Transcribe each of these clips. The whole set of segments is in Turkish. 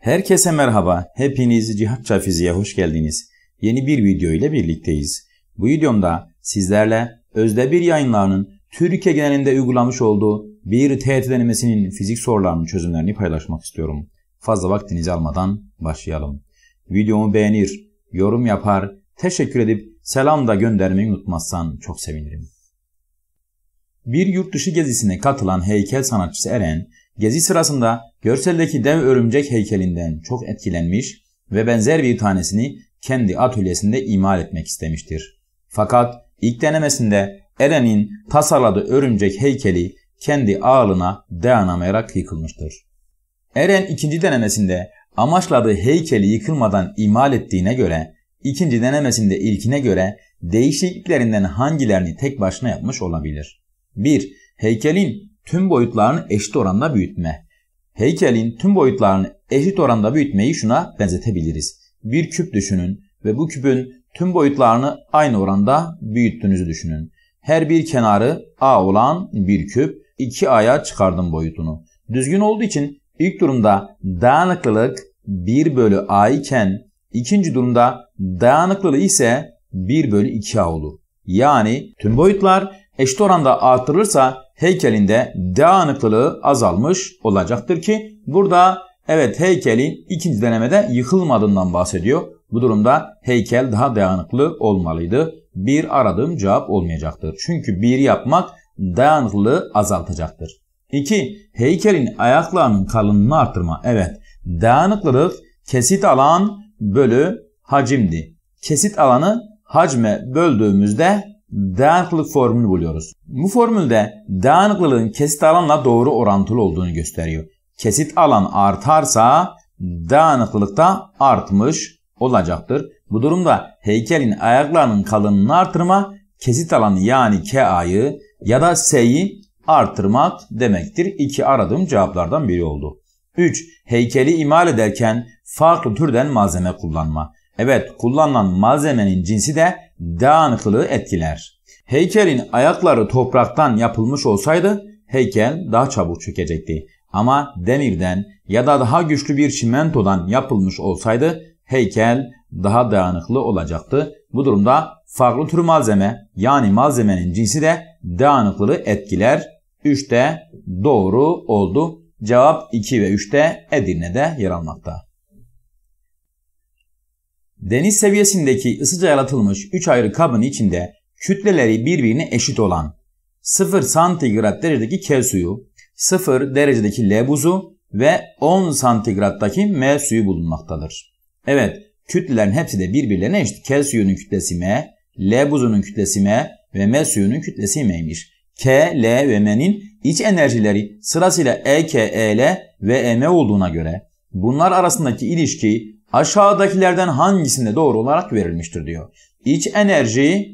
Herkese merhaba. Hepiniz Cihatça Fiziğe hoş geldiniz. Yeni bir video ile birlikteyiz. Bu videomda sizlerle Özde Bir yayınlarının Türkiye genelinde uygulamış olduğu bir teğet denemesinin fizik sorularının çözümlerini paylaşmak istiyorum. Fazla vaktinizi almadan başlayalım. Videomu beğenir, yorum yapar, teşekkür edip selam da göndermeyi unutmazsan çok sevinirim. Bir yurt dışı gezisine katılan heykel sanatçısı Eren, Gezi sırasında görseldeki dev örümcek heykelinden çok etkilenmiş ve benzer bir tanesini kendi atölyesinde imal etmek istemiştir. Fakat ilk denemesinde Eren'in tasarladığı örümcek heykeli kendi ağırlığına dayanamayarak yıkılmıştır. Eren ikinci denemesinde amaçladığı heykeli yıkılmadan imal ettiğine göre ikinci denemesinde ilkine göre değişikliklerinden hangilerini tek başına yapmış olabilir? 1. Heykelin tüm boyutlarını eşit oranda büyütme. Heykelin tüm boyutlarını eşit oranda büyütmeyi şuna benzetebiliriz. Bir küp düşünün ve bu küpün tüm boyutlarını aynı oranda büyüttüğünüzü düşünün. Her bir kenarı A olan bir küp 2A'ya çıkardım boyutunu. Düzgün olduğu için ilk durumda dayanıklılık 1 bölü A iken ikinci durumda dayanıklılığı ise 1 bölü 2A olur. Yani tüm boyutlar eşit oranda artırılırsa heykelinde dağınıklılığı azalmış olacaktır ki burada evet heykelin ikinci denemede yıkılmadığından bahsediyor. Bu durumda heykel daha dayanıklı olmalıydı. Bir aradığım cevap olmayacaktır. Çünkü bir yapmak dayanıklılığı azaltacaktır. 2. Heykelin ayaklarının kalınlığını artırma. Evet dayanıklılık kesit alan bölü hacimdi. Kesit alanı hacme böldüğümüzde dağınıklık formülünü buluyoruz. Bu formülde dağınıklılığın kesit alanla doğru orantılı olduğunu gösteriyor. Kesit alan artarsa dağınıklılık da artmış olacaktır. Bu durumda heykelin ayaklarının kalınlığını artırma kesit alanı yani KA'yı ya da S'yi artırmak demektir. İki aradığım cevaplardan biri oldu. 3. Heykeli imal ederken farklı türden malzeme kullanma. Evet kullanılan malzemenin cinsi de dağınıklığı etkiler. Heykelin ayakları topraktan yapılmış olsaydı heykel daha çabuk çökecekti. Ama demirden ya da daha güçlü bir çimentodan yapılmış olsaydı heykel daha dayanıklı olacaktı. Bu durumda farklı tür malzeme yani malzemenin cinsi de dayanıklılığı etkiler. 3'te doğru oldu. Cevap 2 ve 3'te Edirne'de yer almakta. Deniz seviyesindeki ısıca yaratılmış 3 ayrı kabın içinde kütleleri birbirine eşit olan 0 santigrat derecedeki K suyu, 0 derecedeki L buzu ve 10 santigrattaki M suyu bulunmaktadır. Evet, kütlelerin hepsi de birbirlerine eşit. K suyunun kütlesi M, L buzunun kütlesi M ve M suyunun kütlesi M'ymiş. K, L ve M'nin iç enerjileri sırasıyla EK, EL ve EM olduğuna göre bunlar arasındaki ilişki aşağıdakilerden hangisinde doğru olarak verilmiştir diyor. İç enerji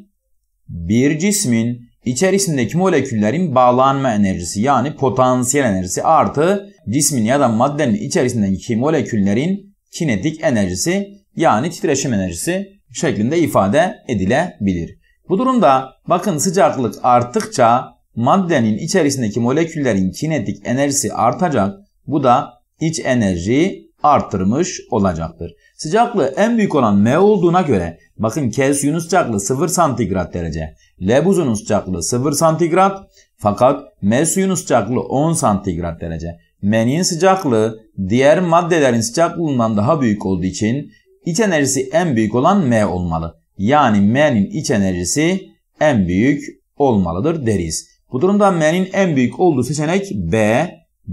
bir cismin içerisindeki moleküllerin bağlanma enerjisi yani potansiyel enerjisi artı cismin ya da maddenin içerisindeki moleküllerin kinetik enerjisi yani titreşim enerjisi şeklinde ifade edilebilir. Bu durumda bakın sıcaklık arttıkça maddenin içerisindeki moleküllerin kinetik enerjisi artacak. Bu da iç enerji arttırmış olacaktır. Sıcaklığı en büyük olan M olduğuna göre bakın K suyunun sıcaklığı 0 santigrat derece. L buzunun sıcaklığı 0 santigrat fakat M suyunun sıcaklığı 10 santigrat derece. M'nin sıcaklığı diğer maddelerin sıcaklığından daha büyük olduğu için iç enerjisi en büyük olan M olmalı. Yani M'nin iç enerjisi en büyük olmalıdır deriz. Bu durumda M'nin en büyük olduğu seçenek B,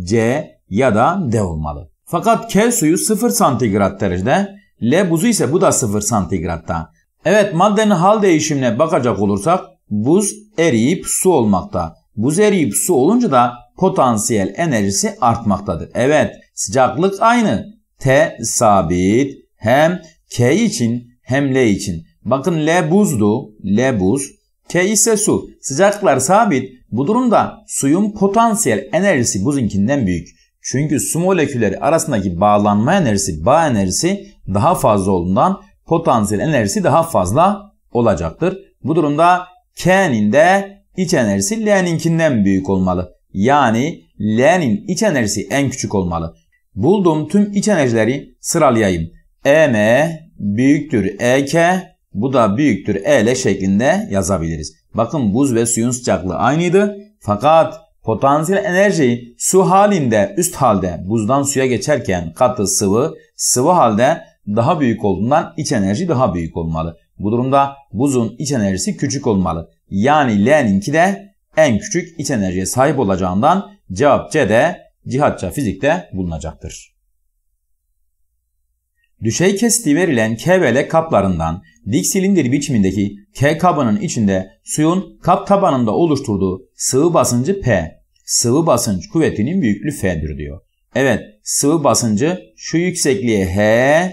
C ya da D olmalı. Fakat K suyu 0 santigrat derecede, L buzu ise bu da 0 santigratta. Evet maddenin hal değişimine bakacak olursak buz eriyip su olmakta. Buz eriyip su olunca da potansiyel enerjisi artmaktadır. Evet sıcaklık aynı. T sabit hem K için hem L için. Bakın L buzdu. L buz. K ise su. Sıcaklıklar sabit. Bu durumda suyun potansiyel enerjisi buzinkinden büyük. Çünkü su molekülleri arasındaki bağlanma enerjisi, bağ enerjisi daha fazla olduğundan potansiyel enerjisi daha fazla olacaktır. Bu durumda K'nin de iç enerjisi L'ninkinden büyük olmalı. Yani L'nin iç enerjisi en küçük olmalı. Bulduğum tüm iç enerjileri sıralayayım. EM büyüktür EK bu da büyüktür EL şeklinde yazabiliriz. Bakın buz ve suyun sıcaklığı aynıydı. Fakat Potansiyel enerji su halinde üst halde buzdan suya geçerken katı sıvı sıvı halde daha büyük olduğundan iç enerji daha büyük olmalı. Bu durumda buzun iç enerjisi küçük olmalı. Yani L'ninki de en küçük iç enerjiye sahip olacağından cevap C de cihatça fizikte bulunacaktır. Düşey kestiği verilen KBL kaplarından dik silindir biçimindeki K kabının içinde suyun kap tabanında oluşturduğu sıvı basıncı P, sıvı basınç kuvvetinin büyüklüğü F'dir diyor. Evet sıvı basıncı şu yüksekliğe H,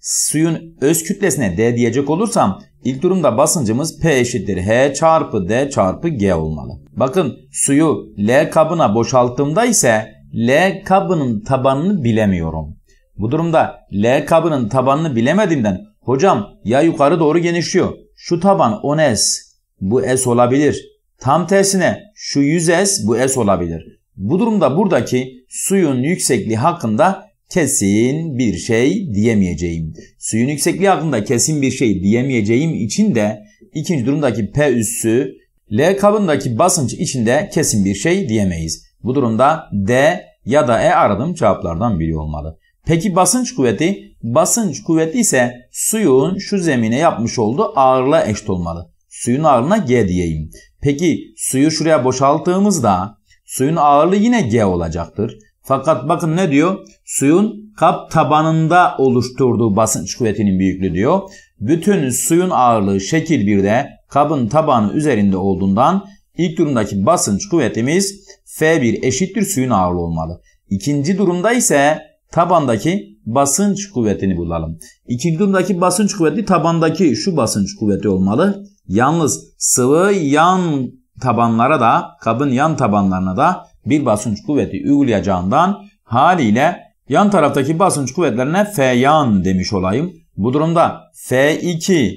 suyun öz kütlesine D diyecek olursam ilk durumda basıncımız P eşittir H çarpı D çarpı G olmalı. Bakın suyu L kabına boşalttığımda ise L kabının tabanını bilemiyorum. Bu durumda L kabının tabanını bilemediğimden hocam ya yukarı doğru genişliyor. Şu taban 10S. Bu S olabilir. Tam tersine şu 100S bu S olabilir. Bu durumda buradaki suyun yüksekliği hakkında kesin bir şey diyemeyeceğim. Suyun yüksekliği hakkında kesin bir şey diyemeyeceğim için de ikinci durumdaki P üssü L kabındaki basınç içinde kesin bir şey diyemeyiz. Bu durumda D ya da E aradığım cevaplardan biri olmalı. Peki basınç kuvveti? Basınç kuvveti ise suyun şu zemine yapmış olduğu ağırlığa eşit olmalı. Suyun ağırlığına G diyeyim. Peki suyu şuraya boşalttığımızda suyun ağırlığı yine G olacaktır. Fakat bakın ne diyor? Suyun kap tabanında oluşturduğu basınç kuvvetinin büyüklüğü diyor. Bütün suyun ağırlığı şekil 1'de kabın tabanı üzerinde olduğundan ilk durumdaki basınç kuvvetimiz F1 eşittir suyun ağırlığı olmalı. İkinci durumda ise tabandaki basınç kuvvetini bulalım. İklimdeki basınç kuvveti tabandaki şu basınç kuvveti olmalı. Yalnız sıvı yan tabanlara da kabın yan tabanlarına da bir basınç kuvveti uygulayacağından haliyle yan taraftaki basınç kuvvetlerine F yan demiş olayım. Bu durumda F2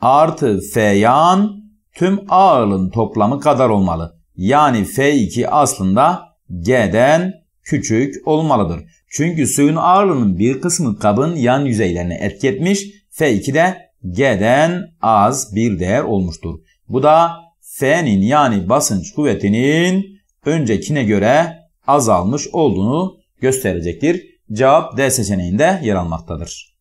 artı F yan tüm ağırlığın toplamı kadar olmalı. Yani F2 aslında G'den küçük olmalıdır. Çünkü suyun ağırlığının bir kısmı kabın yan yüzeylerine etki etmiş. F2'de G'den az bir değer olmuştur. Bu da F'nin yani basınç kuvvetinin öncekine göre azalmış olduğunu gösterecektir. Cevap D seçeneğinde yer almaktadır.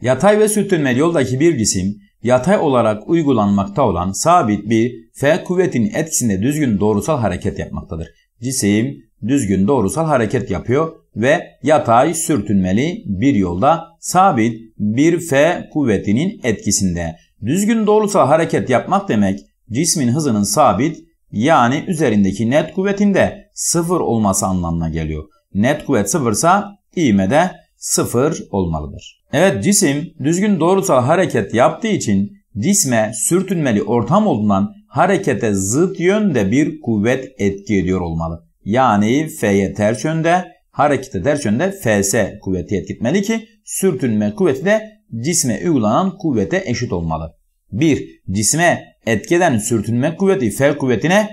Yatay ve sürtünmeli yoldaki bir cisim yatay olarak uygulanmakta olan sabit bir F kuvvetinin etkisinde düzgün doğrusal hareket yapmaktadır. Cisim düzgün doğrusal hareket yapıyor ve yatay sürtünmeli bir yolda sabit bir F kuvvetinin etkisinde. Düzgün doğrusal hareket yapmak demek cismin hızının sabit yani üzerindeki net kuvvetinde sıfır olması anlamına geliyor. Net kuvvet sıfırsa de sıfır olmalıdır. Evet cisim düzgün doğrusal hareket yaptığı için cisme sürtünmeli ortam olduğundan harekete zıt yönde bir kuvvet etki ediyor olmalı. Yani F'ye ters yönde, harekete ters yönde Fs kuvveti etkilemeli ki sürtünme kuvveti de cisme uygulanan kuvvete eşit olmalı. 1. Cisme etkeden sürtünme kuvveti F kuvvetine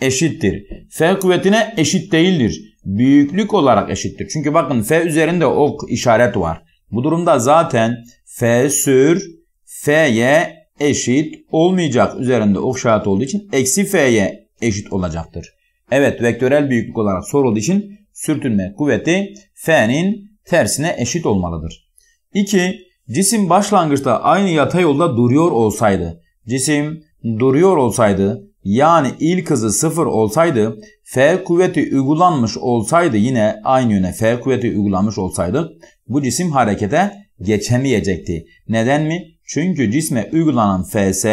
eşittir. F kuvvetine eşit değildir. Büyüklük olarak eşittir. Çünkü bakın F üzerinde ok işaret var. Bu durumda zaten F sür F'ye eşit olmayacak. Üzerinde ok işareti olduğu için eksi F'ye eşit olacaktır. Evet vektörel büyüklük olarak sorulduğu için sürtünme kuvveti F'nin tersine eşit olmalıdır. 2. Cisim başlangıçta aynı yatay yolda duruyor olsaydı, cisim duruyor olsaydı yani ilk hızı sıfır olsaydı F kuvveti uygulanmış olsaydı yine aynı yöne F kuvveti uygulanmış olsaydı bu cisim harekete geçemeyecekti. Neden mi? Çünkü cisme uygulanan Fs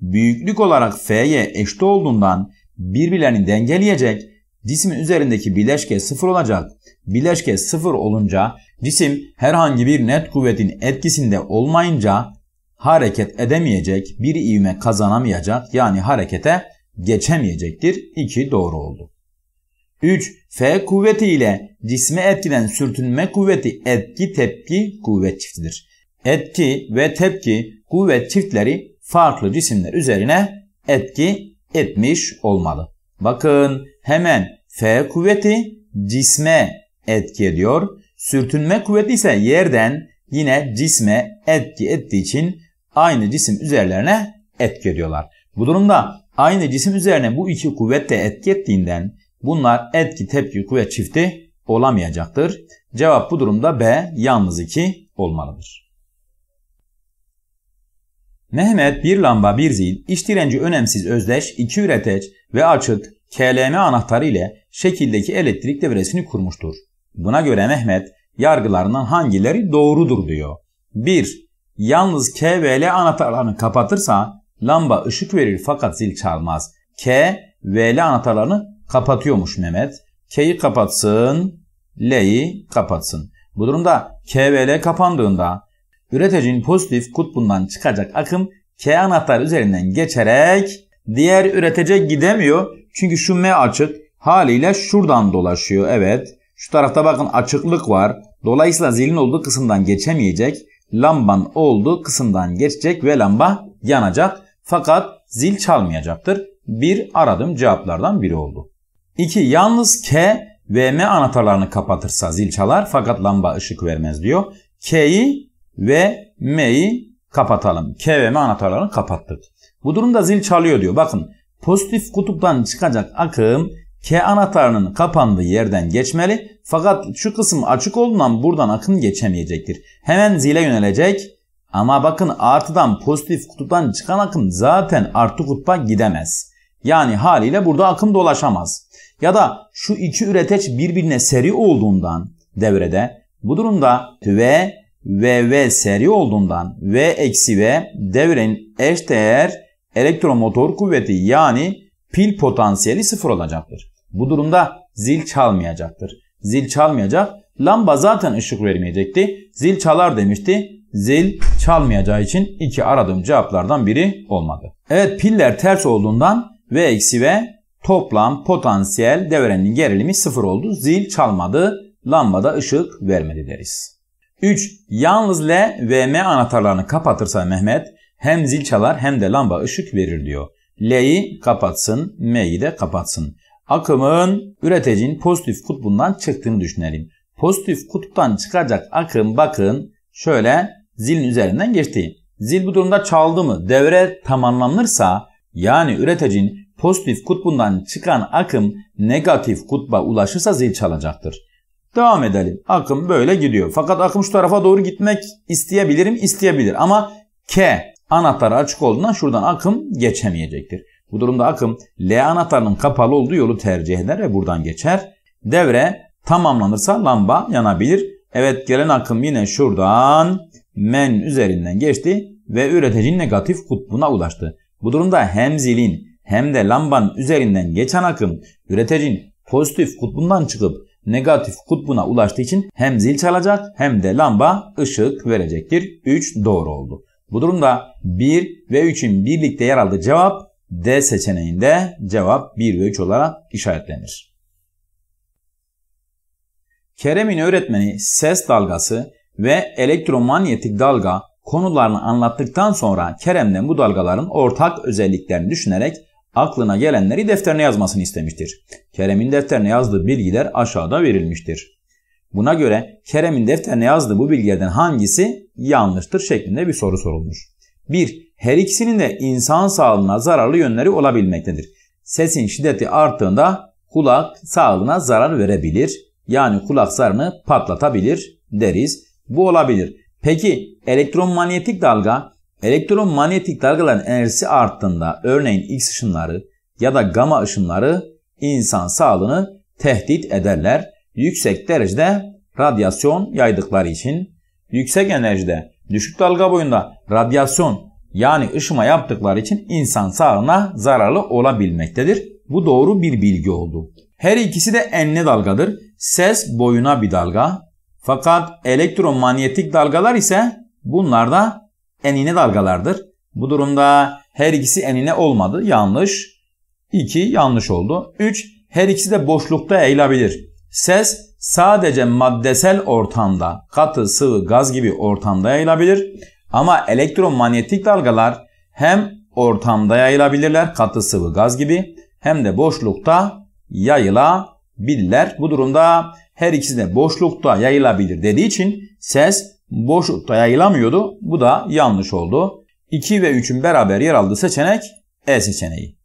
büyüklük olarak F'ye eşit olduğundan birbirlerini dengeleyecek cismin üzerindeki bileşke sıfır olacak. Bileşke sıfır olunca cisim herhangi bir net kuvvetin etkisinde olmayınca hareket edemeyecek, bir ivme kazanamayacak yani harekete geçemeyecektir. 2 doğru oldu. 3. F kuvveti ile cisme etkilen sürtünme kuvveti etki tepki kuvvet çiftidir. Etki ve tepki kuvvet çiftleri farklı cisimler üzerine etki etmiş olmalı. Bakın hemen F kuvveti cisme etki ediyor. Sürtünme kuvveti ise yerden yine cisme etki ettiği için aynı cisim üzerlerine etki ediyorlar. Bu durumda aynı cisim üzerine bu iki kuvvet de etki ettiğinden bunlar etki tepki kuvvet çifti olamayacaktır. Cevap bu durumda B yalnız 2 olmalıdır. Mehmet, lamba bir zil, direnci önemsiz özdeş, iki üreteç ve açık KLM anahtarı ile şekildeki elektrik devresini kurmuştur. Buna göre Mehmet, yargılarının hangileri doğrudur diyor. 1. Yalnız K ve L anahtarlarını kapatırsa lamba ışık verir fakat zil çalmaz. K ve L anahtarlarını kapatıyormuş Mehmet. K'yi kapatsın, L'yi kapatsın. Bu durumda K ve L kapandığında üreticinin pozitif kutbundan çıkacak akım K anahtar üzerinden geçerek diğer üretece gidemiyor. Çünkü şu M açık haliyle şuradan dolaşıyor. Evet şu tarafta bakın açıklık var. Dolayısıyla zilin olduğu kısımdan geçemeyecek. Lamban olduğu kısımdan geçecek ve lamba yanacak. Fakat zil çalmayacaktır. Bir aradım cevaplardan biri oldu. 2. Yalnız K ve M anahtarlarını kapatırsa zil çalar fakat lamba ışık vermez diyor. K'yi ve M'yi kapatalım. K ve M anahtarlarını kapattık. Bu durumda zil çalıyor diyor. Bakın pozitif kutuptan çıkacak akım K anahtarının kapandığı yerden geçmeli. Fakat şu kısım açık olduğundan buradan akım geçemeyecektir. Hemen zile yönelecek. Ama bakın artıdan pozitif kutuptan çıkan akım zaten artı kutba gidemez. Yani haliyle burada akım dolaşamaz. Ya da şu iki üreteç birbirine seri olduğundan devrede bu durumda ve V V seri olduğundan V eksi V devrenin eşdeğer elektromotor kuvveti yani pil potansiyeli sıfır olacaktır. Bu durumda zil çalmayacaktır. Zil çalmayacak. Lamba zaten ışık vermeyecekti. Zil çalar demişti. Zil çalmayacağı için iki aradığım cevaplardan biri olmadı. Evet piller ters olduğundan V eksi V toplam potansiyel devrenin gerilimi sıfır oldu. Zil çalmadı. Lambada ışık vermedi deriz. 3. Yalnız L ve M anahtarlarını kapatırsa Mehmet hem zil çalar hem de lamba ışık verir diyor. L'yi kapatsın, M'yi de kapatsın. Akımın üreticinin pozitif kutbundan çıktığını düşünelim. Pozitif kutuptan çıkacak akım bakın şöyle zilin üzerinden geçti. Zil bu durumda çaldı mı devre tamamlanırsa yani üreticinin pozitif kutbundan çıkan akım negatif kutba ulaşırsa zil çalacaktır. Devam edelim. Akım böyle gidiyor. Fakat akım şu tarafa doğru gitmek isteyebilirim, isteyebilir. Ama K anahtarı açık olduğundan şuradan akım geçemeyecektir. Bu durumda akım L anahtarının kapalı olduğu yolu tercih eder ve buradan geçer. Devre tamamlanırsa lamba yanabilir. Evet gelen akım yine şuradan men üzerinden geçti ve üreticinin negatif kutbuna ulaştı. Bu durumda hem zilin hem de lambanın üzerinden geçen akım üreticinin pozitif kutbundan çıkıp negatif kutbuna ulaştığı için hem zil çalacak hem de lamba ışık verecektir. 3 doğru oldu. Bu durumda 1 ve 3'ün birlikte yer aldığı cevap D seçeneğinde cevap 1 ve 3 olarak işaretlenir. Kerem'in öğretmeni ses dalgası ve elektromanyetik dalga konularını anlattıktan sonra Kerem'den bu dalgaların ortak özelliklerini düşünerek aklına gelenleri defterine yazmasını istemiştir. Kerem'in defterine yazdığı bilgiler aşağıda verilmiştir. Buna göre Kerem'in defterine yazdığı bu bilgilerden hangisi yanlıştır şeklinde bir soru sorulmuş. 1. Her ikisinin de insan sağlığına zararlı yönleri olabilmektedir. Sesin şiddeti arttığında kulak sağlığına zarar verebilir. Yani kulak zarını patlatabilir deriz. Bu olabilir. Peki elektromanyetik dalga Elektromanyetik dalgaların enerjisi arttığında örneğin X ışınları ya da gama ışınları insan sağlığını tehdit ederler. Yüksek derecede radyasyon yaydıkları için yüksek enerjide düşük dalga boyunda radyasyon yani ışıma yaptıkları için insan sağlığına zararlı olabilmektedir. Bu doğru bir bilgi oldu. Her ikisi de enli dalgadır. Ses boyuna bir dalga. Fakat elektromanyetik dalgalar ise bunlarda enine dalgalardır. Bu durumda her ikisi enine olmadı. Yanlış. 2 yanlış oldu. 3 her ikisi de boşlukta eğilebilir. Ses sadece maddesel ortamda katı, sıvı, gaz gibi ortamda yayılabilir. Ama elektromanyetik dalgalar hem ortamda yayılabilirler katı, sıvı, gaz gibi hem de boşlukta yayılabilirler. Bu durumda her ikisi de boşlukta yayılabilir dediği için ses boşlukta yayılamıyordu. Bu da yanlış oldu. 2 ve 3'ün beraber yer aldığı seçenek E seçeneği.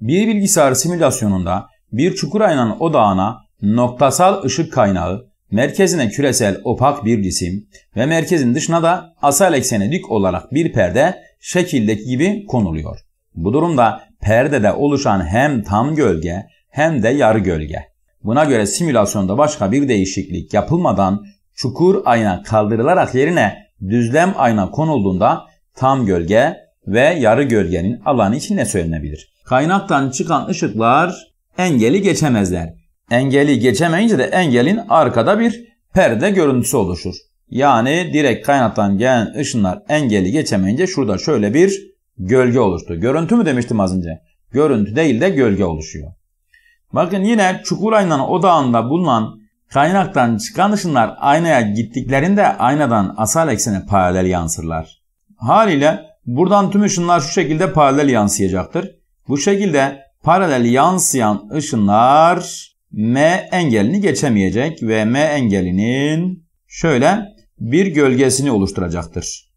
Bir bilgisayar simülasyonunda bir çukur aynanın odağına noktasal ışık kaynağı, merkezine küresel opak bir cisim ve merkezin dışına da asal eksene dik olarak bir perde şekildeki gibi konuluyor. Bu durumda perdede oluşan hem tam gölge hem de yarı gölge Buna göre simülasyonda başka bir değişiklik yapılmadan çukur ayna kaldırılarak yerine düzlem ayna konulduğunda tam gölge ve yarı gölgenin alanı içinde söylenebilir. Kaynaktan çıkan ışıklar engeli geçemezler. Engeli geçemeyince de engelin arkada bir perde görüntüsü oluşur. Yani direkt kaynaktan gelen ışınlar engeli geçemeyince şurada şöyle bir gölge oluştu. Görüntü mü demiştim az önce? Görüntü değil de gölge oluşuyor. Bakın yine Çukuraynan odağında bulunan kaynaktan çıkan ışınlar aynaya gittiklerinde aynadan asal eksene paralel yansırlar. Haliyle buradan tüm ışınlar şu şekilde paralel yansıyacaktır. Bu şekilde paralel yansıyan ışınlar M engelini geçemeyecek ve M engelinin şöyle bir gölgesini oluşturacaktır.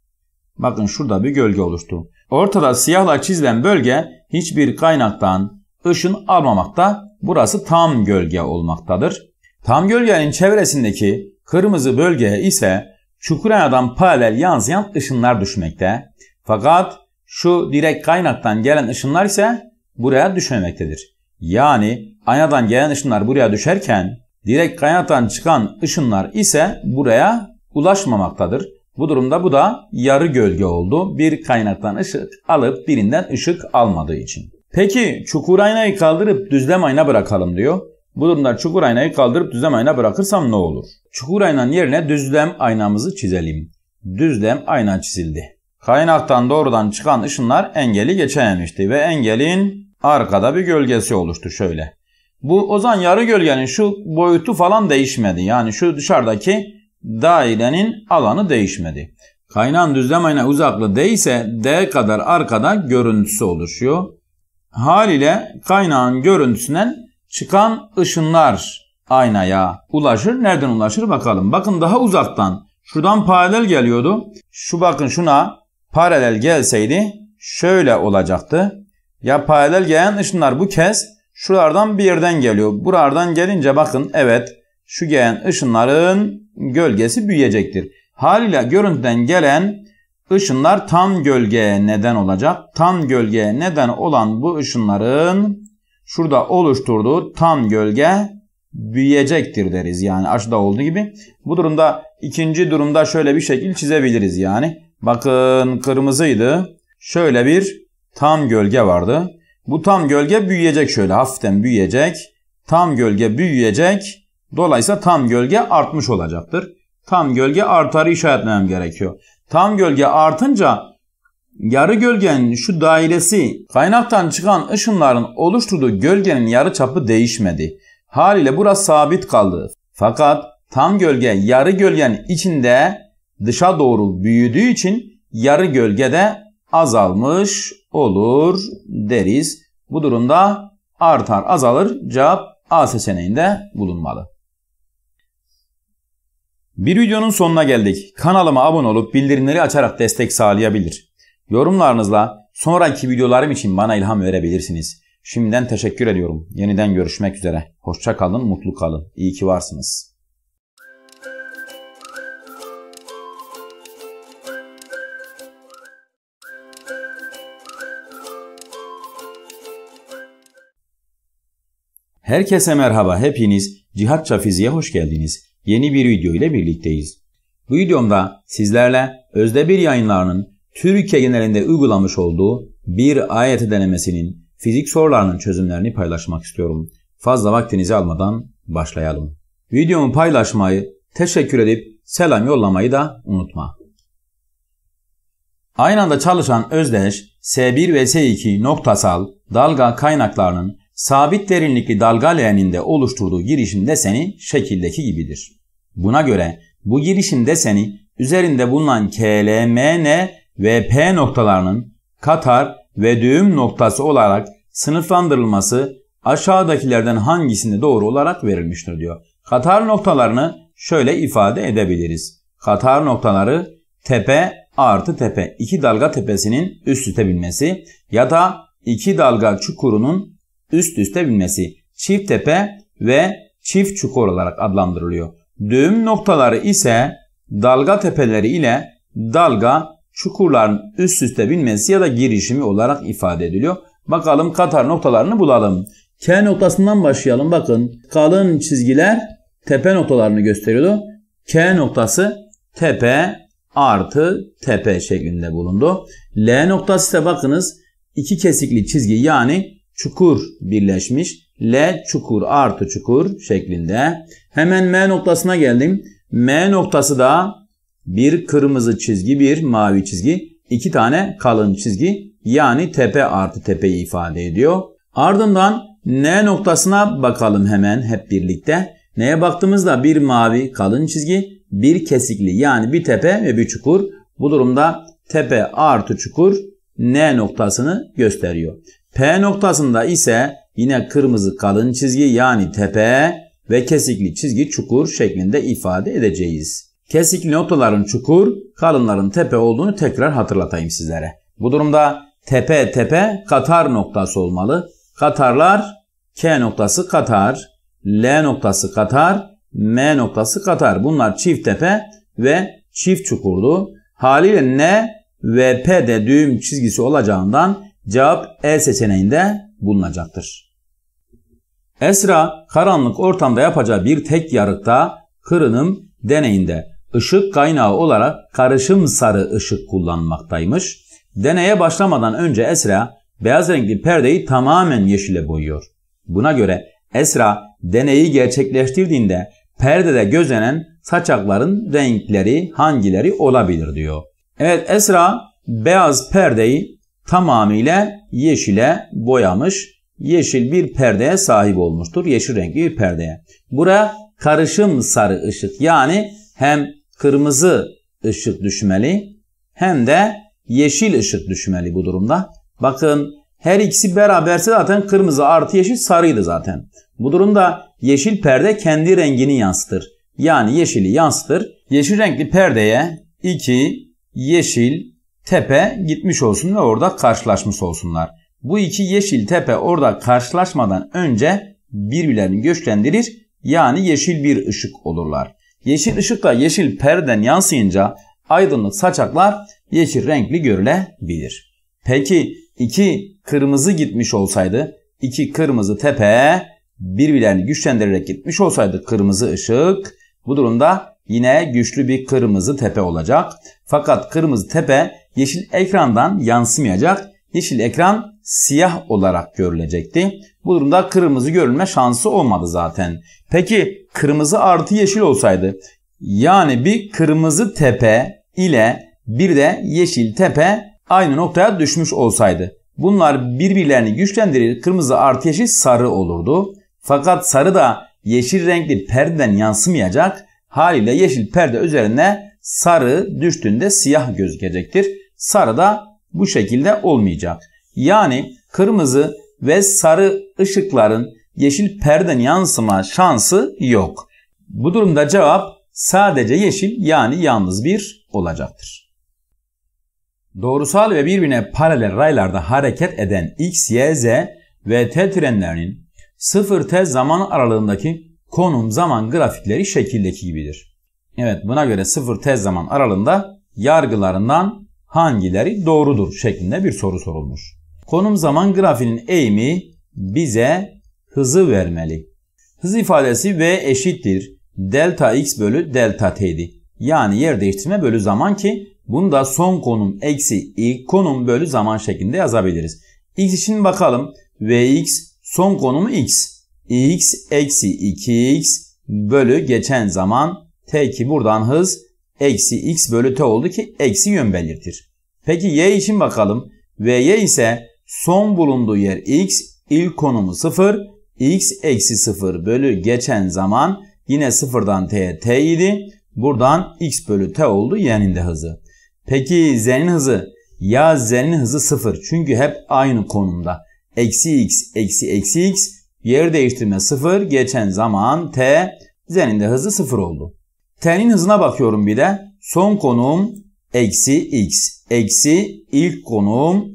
Bakın şurada bir gölge oluştu. Ortada siyahla çizilen bölge hiçbir kaynaktan ışın almamakta Burası tam gölge olmaktadır. Tam gölgenin çevresindeki kırmızı bölgeye ise Çukuraya'dan paralel yansıyan ışınlar düşmekte. Fakat şu direkt kaynaktan gelen ışınlar ise buraya düşmemektedir. Yani aynadan gelen ışınlar buraya düşerken direkt kaynaktan çıkan ışınlar ise buraya ulaşmamaktadır. Bu durumda bu da yarı gölge oldu. Bir kaynaktan ışık alıp birinden ışık almadığı için. Peki çukur aynayı kaldırıp düzlem ayna bırakalım diyor. Bu durumda çukur aynayı kaldırıp düzlem ayna bırakırsam ne olur? Çukur aynanın yerine düzlem aynamızı çizelim. Düzlem ayna çizildi. Kaynaktan doğrudan çıkan ışınlar engeli geçememişti ve engelin arkada bir gölgesi oluştu şöyle. Bu Ozan yarı gölgenin şu boyutu falan değişmedi. Yani şu dışarıdaki dairenin alanı değişmedi. Kaynağın düzlem ayna uzaklığı d ise D kadar arkada görüntüsü oluşuyor. Hal ile kaynağın görüntüsünden çıkan ışınlar aynaya ulaşır. Nereden ulaşır bakalım. Bakın daha uzaktan. Şuradan paralel geliyordu. Şu bakın şuna paralel gelseydi şöyle olacaktı. Ya paralel gelen ışınlar bu kez şuralardan bir yerden geliyor. Buradan gelince bakın evet şu gelen ışınların gölgesi büyüyecektir. Haliyle görüntüden gelen Işınlar tam gölgeye neden olacak. Tam gölgeye neden olan bu ışınların şurada oluşturduğu tam gölge büyüyecektir deriz. Yani aşıda olduğu gibi. Bu durumda ikinci durumda şöyle bir şekil çizebiliriz yani. Bakın kırmızıydı. Şöyle bir tam gölge vardı. Bu tam gölge büyüyecek şöyle hafiften büyüyecek. Tam gölge büyüyecek. Dolayısıyla tam gölge artmış olacaktır. Tam gölge artarı işaretlemem gerekiyor. Tam gölge artınca yarı gölgenin şu dairesi kaynaktan çıkan ışınların oluşturduğu gölgenin yarı çapı değişmedi. Haliyle burası sabit kaldı. Fakat tam gölge yarı gölgenin içinde dışa doğru büyüdüğü için yarı gölge de azalmış olur deriz. Bu durumda artar azalır cevap A seçeneğinde bulunmalı. Bir videonun sonuna geldik. Kanalıma abone olup bildirimleri açarak destek sağlayabilir. Yorumlarınızla sonraki videolarım için bana ilham verebilirsiniz. Şimdiden teşekkür ediyorum. Yeniden görüşmek üzere. Hoşça kalın, mutlu kalın. İyi ki varsınız. Herkese merhaba. Hepiniz Cihatça Fizi'ye hoş geldiniz yeni bir video ile birlikteyiz. Bu videomda sizlerle Özde Bir yayınlarının Türkiye genelinde uygulamış olduğu bir ayet denemesinin fizik sorularının çözümlerini paylaşmak istiyorum. Fazla vaktinizi almadan başlayalım. Videomu paylaşmayı, teşekkür edip selam yollamayı da unutma. Aynı anda çalışan özdeş S1 ve S2 noktasal dalga kaynaklarının sabit derinlikli dalga leğeninde oluşturduğu girişim deseni şekildeki gibidir. Buna göre bu girişim deseni üzerinde bulunan KLMN ve P noktalarının katar ve düğüm noktası olarak sınıflandırılması aşağıdakilerden hangisini doğru olarak verilmiştir diyor. Katar noktalarını şöyle ifade edebiliriz. Katar noktaları tepe artı tepe iki dalga tepesinin üst üste binmesi ya da iki dalga çukurunun üst üste binmesi çift tepe ve çift çukur olarak adlandırılıyor. Düğüm noktaları ise dalga tepeleri ile dalga çukurların üst üste binmesi ya da girişimi olarak ifade ediliyor. Bakalım Katar noktalarını bulalım. K noktasından başlayalım. Bakın kalın çizgiler tepe noktalarını gösteriyordu. K noktası tepe artı tepe şeklinde bulundu. L noktası ise bakınız iki kesikli çizgi yani çukur birleşmiş. L çukur artı çukur şeklinde. Hemen M noktasına geldim. M noktası da bir kırmızı çizgi, bir mavi çizgi, iki tane kalın çizgi yani tepe artı tepeyi ifade ediyor. Ardından N noktasına bakalım hemen hep birlikte. Neye baktığımızda bir mavi kalın çizgi, bir kesikli yani bir tepe ve bir çukur. Bu durumda tepe artı çukur N noktasını gösteriyor. P noktasında ise yine kırmızı kalın çizgi yani tepe ve kesikli çizgi çukur şeklinde ifade edeceğiz. Kesikli noktaların çukur, kalınların tepe olduğunu tekrar hatırlatayım sizlere. Bu durumda tepe tepe Katar noktası olmalı. Katarlar K noktası Katar, L noktası Katar, M noktası Katar. Bunlar çift tepe ve çift çukurdu. Haliyle N ve P de düğüm çizgisi olacağından Cevap E seçeneğinde bulunacaktır. Esra karanlık ortamda yapacağı bir tek yarıkta kırınım deneyinde ışık kaynağı olarak karışım sarı ışık kullanmaktaymış. Deneye başlamadan önce Esra beyaz renkli perdeyi tamamen yeşile boyuyor. Buna göre Esra deneyi gerçekleştirdiğinde perdede gözlenen saçakların renkleri hangileri olabilir diyor. Evet Esra beyaz perdeyi tamamıyla yeşile boyamış. Yeşil bir perdeye sahip olmuştur. Yeşil renkli bir perdeye. Bura karışım sarı ışık. Yani hem kırmızı ışık düşmeli hem de yeşil ışık düşmeli bu durumda. Bakın her ikisi beraberse zaten kırmızı artı yeşil sarıydı zaten. Bu durumda yeşil perde kendi rengini yansıtır. Yani yeşili yansıtır. Yeşil renkli perdeye 2 yeşil tepe gitmiş olsun ve orada karşılaşmış olsunlar. Bu iki yeşil tepe orada karşılaşmadan önce birbirlerini göçlendirir yani yeşil bir ışık olurlar. Yeşil ışıkla yeşil perden yansıyınca aydınlık saçaklar yeşil renkli görülebilir. Peki iki kırmızı gitmiş olsaydı iki kırmızı tepe birbirlerini güçlendirerek gitmiş olsaydı kırmızı ışık bu durumda yine güçlü bir kırmızı tepe olacak. Fakat kırmızı tepe yeşil ekrandan yansımayacak. Yeşil ekran siyah olarak görülecekti. Bu durumda kırmızı görülme şansı olmadı zaten. Peki kırmızı artı yeşil olsaydı yani bir kırmızı tepe ile bir de yeşil tepe aynı noktaya düşmüş olsaydı. Bunlar birbirlerini güçlendirir kırmızı artı yeşil sarı olurdu. Fakat sarı da yeşil renkli perden yansımayacak. Haliyle yeşil perde üzerine sarı düştüğünde siyah gözükecektir sarı da bu şekilde olmayacak. Yani kırmızı ve sarı ışıkların yeşil perden yansıma şansı yok. Bu durumda cevap sadece yeşil yani yalnız bir olacaktır. Doğrusal ve birbirine paralel raylarda hareket eden X, Y, Z ve T trenlerinin 0T zaman aralığındaki konum zaman grafikleri şekildeki gibidir. Evet buna göre 0T zaman aralığında yargılarından hangileri doğrudur şeklinde bir soru sorulmuş. Konum zaman grafiğinin eğimi bize hızı vermeli. Hız ifadesi v eşittir delta x bölü delta t'di. Yani yer değiştirme bölü zaman ki bunu da son konum eksi ilk konum bölü zaman şeklinde yazabiliriz. X için bakalım vx son konum x. x eksi 2x bölü geçen zaman t ki buradan hız eksi x bölü t oldu ki eksi yön belirtir. Peki y için bakalım. Ve y ise son bulunduğu yer x, ilk konumu 0, x eksi 0 bölü geçen zaman yine 0'dan t'ye t idi. Buradan x bölü t oldu y'nin de hızı. Peki z'nin hızı? Ya z'nin hızı 0 çünkü hep aynı konumda. Eksi x eksi eksi x yer değiştirme 0 geçen zaman t z'nin de hızı 0 oldu. T'nin hızına bakıyorum bir de. Son konuğum eksi x. Eksi ilk konuğum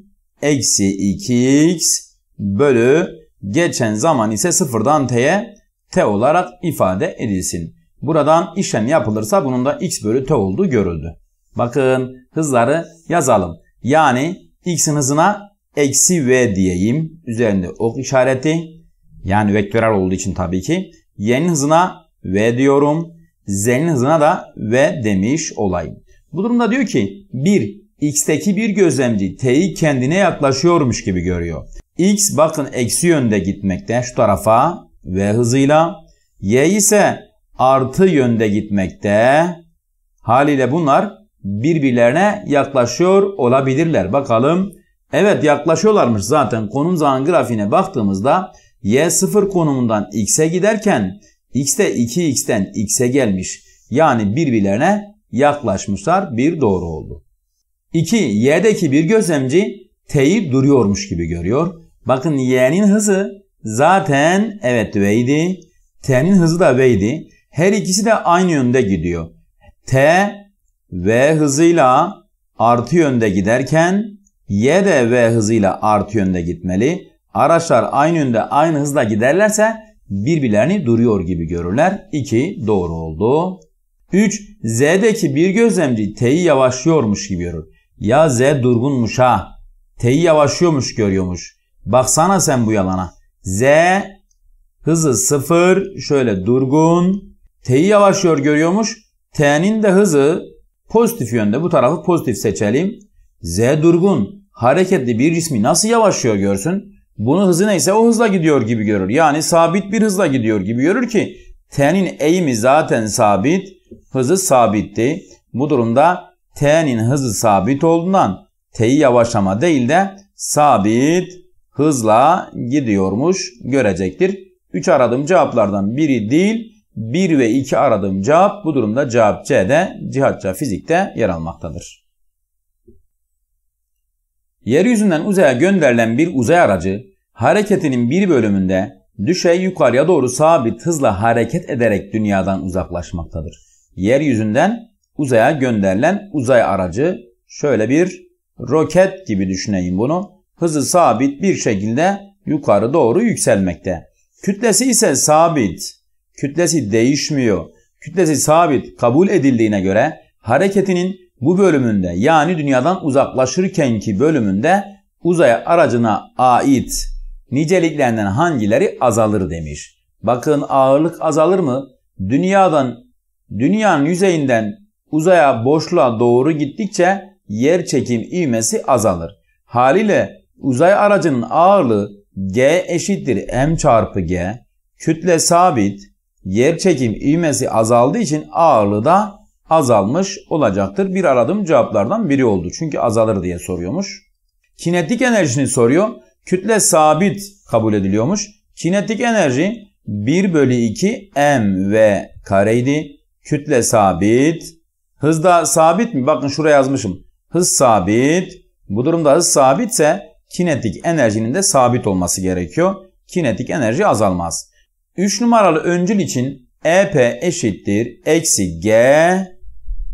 eksi 2x bölü geçen zaman ise sıfırdan t'ye t olarak ifade edilsin. Buradan işlem yapılırsa bunun da x bölü t olduğu görüldü. Bakın hızları yazalım. Yani x'in hızına eksi v diyeyim. Üzerinde ok işareti. Yani vektörel olduğu için tabii ki. Y'nin hızına v diyorum z'nin hızına da v demiş olayım. Bu durumda diyor ki 1 x'teki bir gözlemci t'yi kendine yaklaşıyormuş gibi görüyor. x bakın eksi yönde gitmekte şu tarafa v hızıyla. y ise artı yönde gitmekte. Haliyle bunlar birbirlerine yaklaşıyor olabilirler. Bakalım. Evet yaklaşıyorlarmış zaten konum zaman grafiğine baktığımızda y sıfır konumundan x'e giderken x'te 2x'ten x'e gelmiş yani birbirlerine yaklaşmışlar bir doğru oldu. 2. Y'deki bir gözlemci T'yi duruyormuş gibi görüyor. Bakın Y'nin hızı zaten evet V'ydi. T'nin hızı da V'ydi. Her ikisi de aynı yönde gidiyor. T V hızıyla artı yönde giderken Y de V hızıyla artı yönde gitmeli. Araçlar aynı yönde aynı hızla giderlerse birbirlerini duruyor gibi görürler. 2 doğru oldu. 3. Z'deki bir gözlemci T'yi yavaşlıyormuş gibi görür. Ya Z durgunmuş ha. T'yi yavaşlıyormuş görüyormuş. Baksana sen bu yalana. Z hızı sıfır. Şöyle durgun. T'yi yavaşlıyor görüyormuş. T'nin de hızı pozitif yönde. Bu tarafı pozitif seçelim. Z durgun. Hareketli bir cismi nasıl yavaşlıyor görsün? Bunu hızı neyse o hızla gidiyor gibi görür. Yani sabit bir hızla gidiyor gibi görür ki t'nin eğimi zaten sabit, hızı sabitti. Bu durumda t'nin hızı sabit olduğundan t'yi yavaşlama değil de sabit hızla gidiyormuş görecektir. 3 aradığım cevaplardan biri değil, 1 ve 2 aradığım cevap bu durumda cevap C'de cihatça fizikte yer almaktadır. Yeryüzünden uzaya gönderilen bir uzay aracı hareketinin bir bölümünde düşey yukarıya doğru sabit hızla hareket ederek dünyadan uzaklaşmaktadır. Yeryüzünden uzaya gönderilen uzay aracı şöyle bir roket gibi düşüneyim bunu. Hızı sabit bir şekilde yukarı doğru yükselmekte. Kütlesi ise sabit. Kütlesi değişmiyor. Kütlesi sabit kabul edildiğine göre hareketinin bu bölümünde yani dünyadan uzaklaşırkenki bölümünde uzay aracına ait niceliklerinden hangileri azalır demiş. Bakın ağırlık azalır mı? Dünyadan, dünyanın yüzeyinden uzaya boşluğa doğru gittikçe yer çekim ivmesi azalır. Haliyle uzay aracının ağırlığı G eşittir M çarpı G. Kütle sabit, yer çekim ivmesi azaldığı için ağırlığı da azalmış olacaktır. Bir aradığım cevaplardan biri oldu. Çünkü azalır diye soruyormuş. Kinetik enerjini soruyor. Kütle sabit kabul ediliyormuş. Kinetik enerji 1 bölü 2 mv kareydi. Kütle sabit. Hız da sabit mi? Bakın şuraya yazmışım. Hız sabit. Bu durumda hız sabitse kinetik enerjinin de sabit olması gerekiyor. Kinetik enerji azalmaz. 3 numaralı öncül için EP eşittir eksi G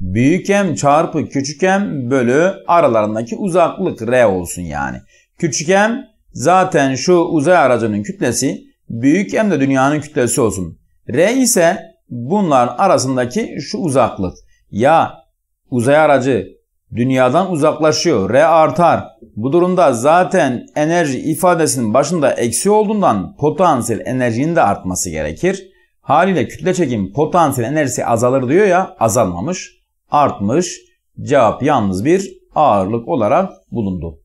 büyük M çarpı küçük M bölü aralarındaki uzaklık R olsun yani. Küçük M zaten şu uzay aracının kütlesi. Büyük M de dünyanın kütlesi olsun. R ise bunların arasındaki şu uzaklık. Ya uzay aracı dünyadan uzaklaşıyor. R artar. Bu durumda zaten enerji ifadesinin başında eksi olduğundan potansiyel enerjinin de artması gerekir. Haliyle kütle çekim potansiyel enerjisi azalır diyor ya azalmamış artmış. Cevap yalnız bir ağırlık olarak bulundu.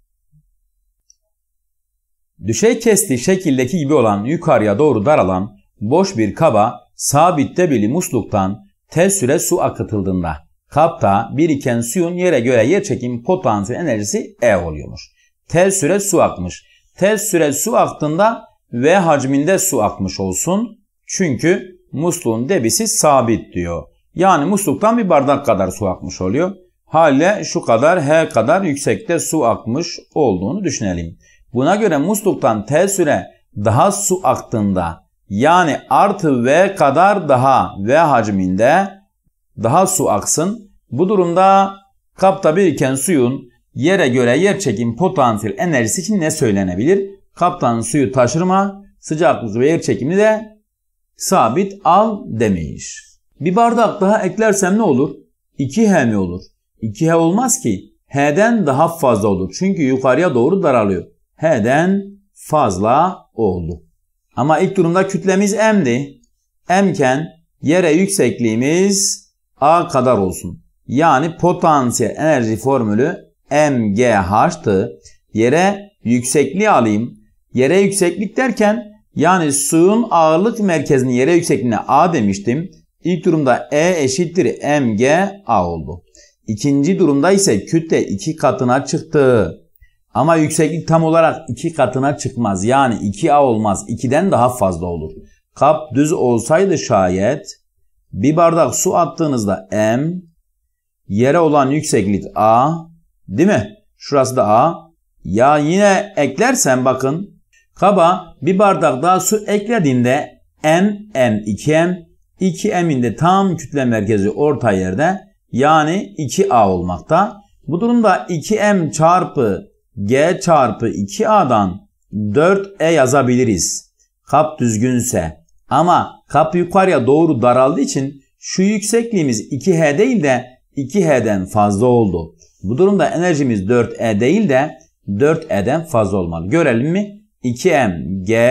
Düşey kesti şekildeki gibi olan yukarıya doğru daralan boş bir kaba sabit debili musluktan tel süre su akıtıldığında kapta biriken suyun yere göre yer çekim potansiyel enerjisi E oluyormuş. Tel süre su akmış. Tel süre su aktığında V hacminde su akmış olsun. Çünkü musluğun debisi sabit diyor. Yani musluktan bir bardak kadar su akmış oluyor. Hale şu kadar H kadar yüksekte su akmış olduğunu düşünelim. Buna göre musluktan T süre daha su aktığında yani artı V kadar daha V hacminde daha su aksın. Bu durumda kapta biriken suyun yere göre yerçekim potansiyel enerjisi için ne söylenebilir? Kaptan suyu taşırma, sıcaklık ve yerçekimi de sabit al demiş. Bir bardak daha eklersem ne olur? 2H mi olur? 2H olmaz ki. H'den daha fazla olur. Çünkü yukarıya doğru daralıyor. H'den fazla oldu. Ama ilk durumda kütlemiz M'di. M'ken yere yüksekliğimiz A kadar olsun. Yani potansiyel enerji formülü MGH'tı. Yere yüksekliği alayım. Yere yükseklik derken yani suyun ağırlık merkezinin yere yüksekliğine A demiştim. İlk durumda E eşittir mg A oldu. İkinci durumda ise kütle iki katına çıktı. Ama yükseklik tam olarak iki katına çıkmaz. Yani 2A olmaz. 2'den daha fazla olur. Kap düz olsaydı şayet bir bardak su attığınızda M yere olan yükseklik A değil mi? Şurası da A. Ya yine eklersen bakın kaba bir bardak daha su eklediğinde M, M, 2M 2 eminde tam kütle merkezi orta yerde yani 2A olmakta. Bu durumda 2M çarpı G çarpı 2A'dan 4E yazabiliriz. Kap düzgünse ama kap yukarıya doğru daraldığı için şu yüksekliğimiz 2H değil de 2H'den fazla oldu. Bu durumda enerjimiz 4E değil de 4E'den fazla olmalı. Görelim mi? 2M G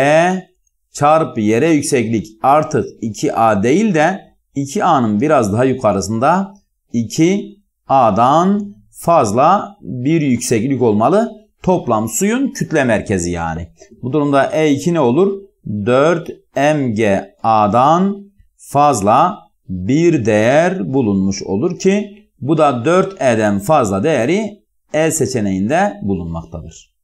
çarpı yere yükseklik artık 2A değil de 2A'nın biraz daha yukarısında 2A'dan fazla bir yükseklik olmalı. Toplam suyun kütle merkezi yani. Bu durumda E2 ne olur? 4 MGA'dan fazla bir değer bulunmuş olur ki bu da 4E'den fazla değeri E seçeneğinde bulunmaktadır.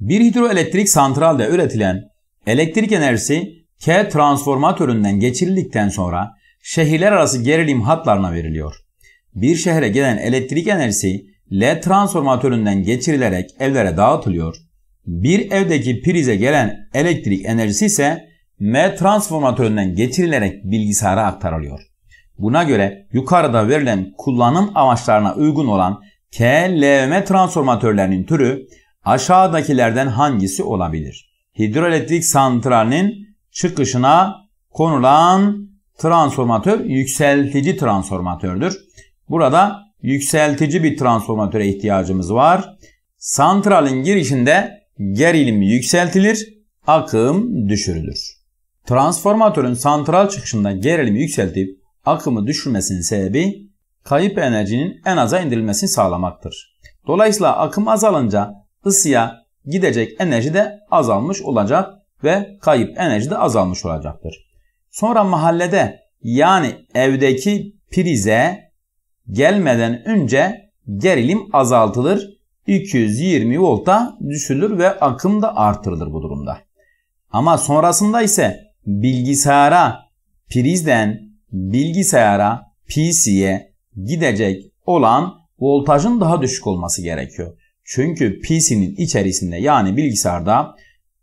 Bir hidroelektrik santralde üretilen elektrik enerjisi K transformatöründen geçirildikten sonra şehirler arası gerilim hatlarına veriliyor. Bir şehre gelen elektrik enerjisi L transformatöründen geçirilerek evlere dağıtılıyor. Bir evdeki prize gelen elektrik enerjisi ise M transformatöründen geçirilerek bilgisayara aktarılıyor. Buna göre yukarıda verilen kullanım amaçlarına uygun olan K, KLM transformatörlerinin türü Aşağıdakilerden hangisi olabilir? Hidroelektrik santralinin çıkışına konulan transformatör yükseltici transformatördür. Burada yükseltici bir transformatöre ihtiyacımız var. Santralin girişinde gerilim yükseltilir, akım düşürülür. Transformatörün santral çıkışında gerilimi yükseltip akımı düşürmesinin sebebi kayıp enerjinin en aza indirilmesini sağlamaktır. Dolayısıyla akım azalınca ısıya gidecek enerji de azalmış olacak ve kayıp enerji de azalmış olacaktır. Sonra mahallede yani evdeki prize gelmeden önce gerilim azaltılır. 220 volta düşülür ve akım da artırılır bu durumda. Ama sonrasında ise bilgisayara prizden bilgisayara PC'ye gidecek olan voltajın daha düşük olması gerekiyor. Çünkü PC'nin içerisinde yani bilgisayarda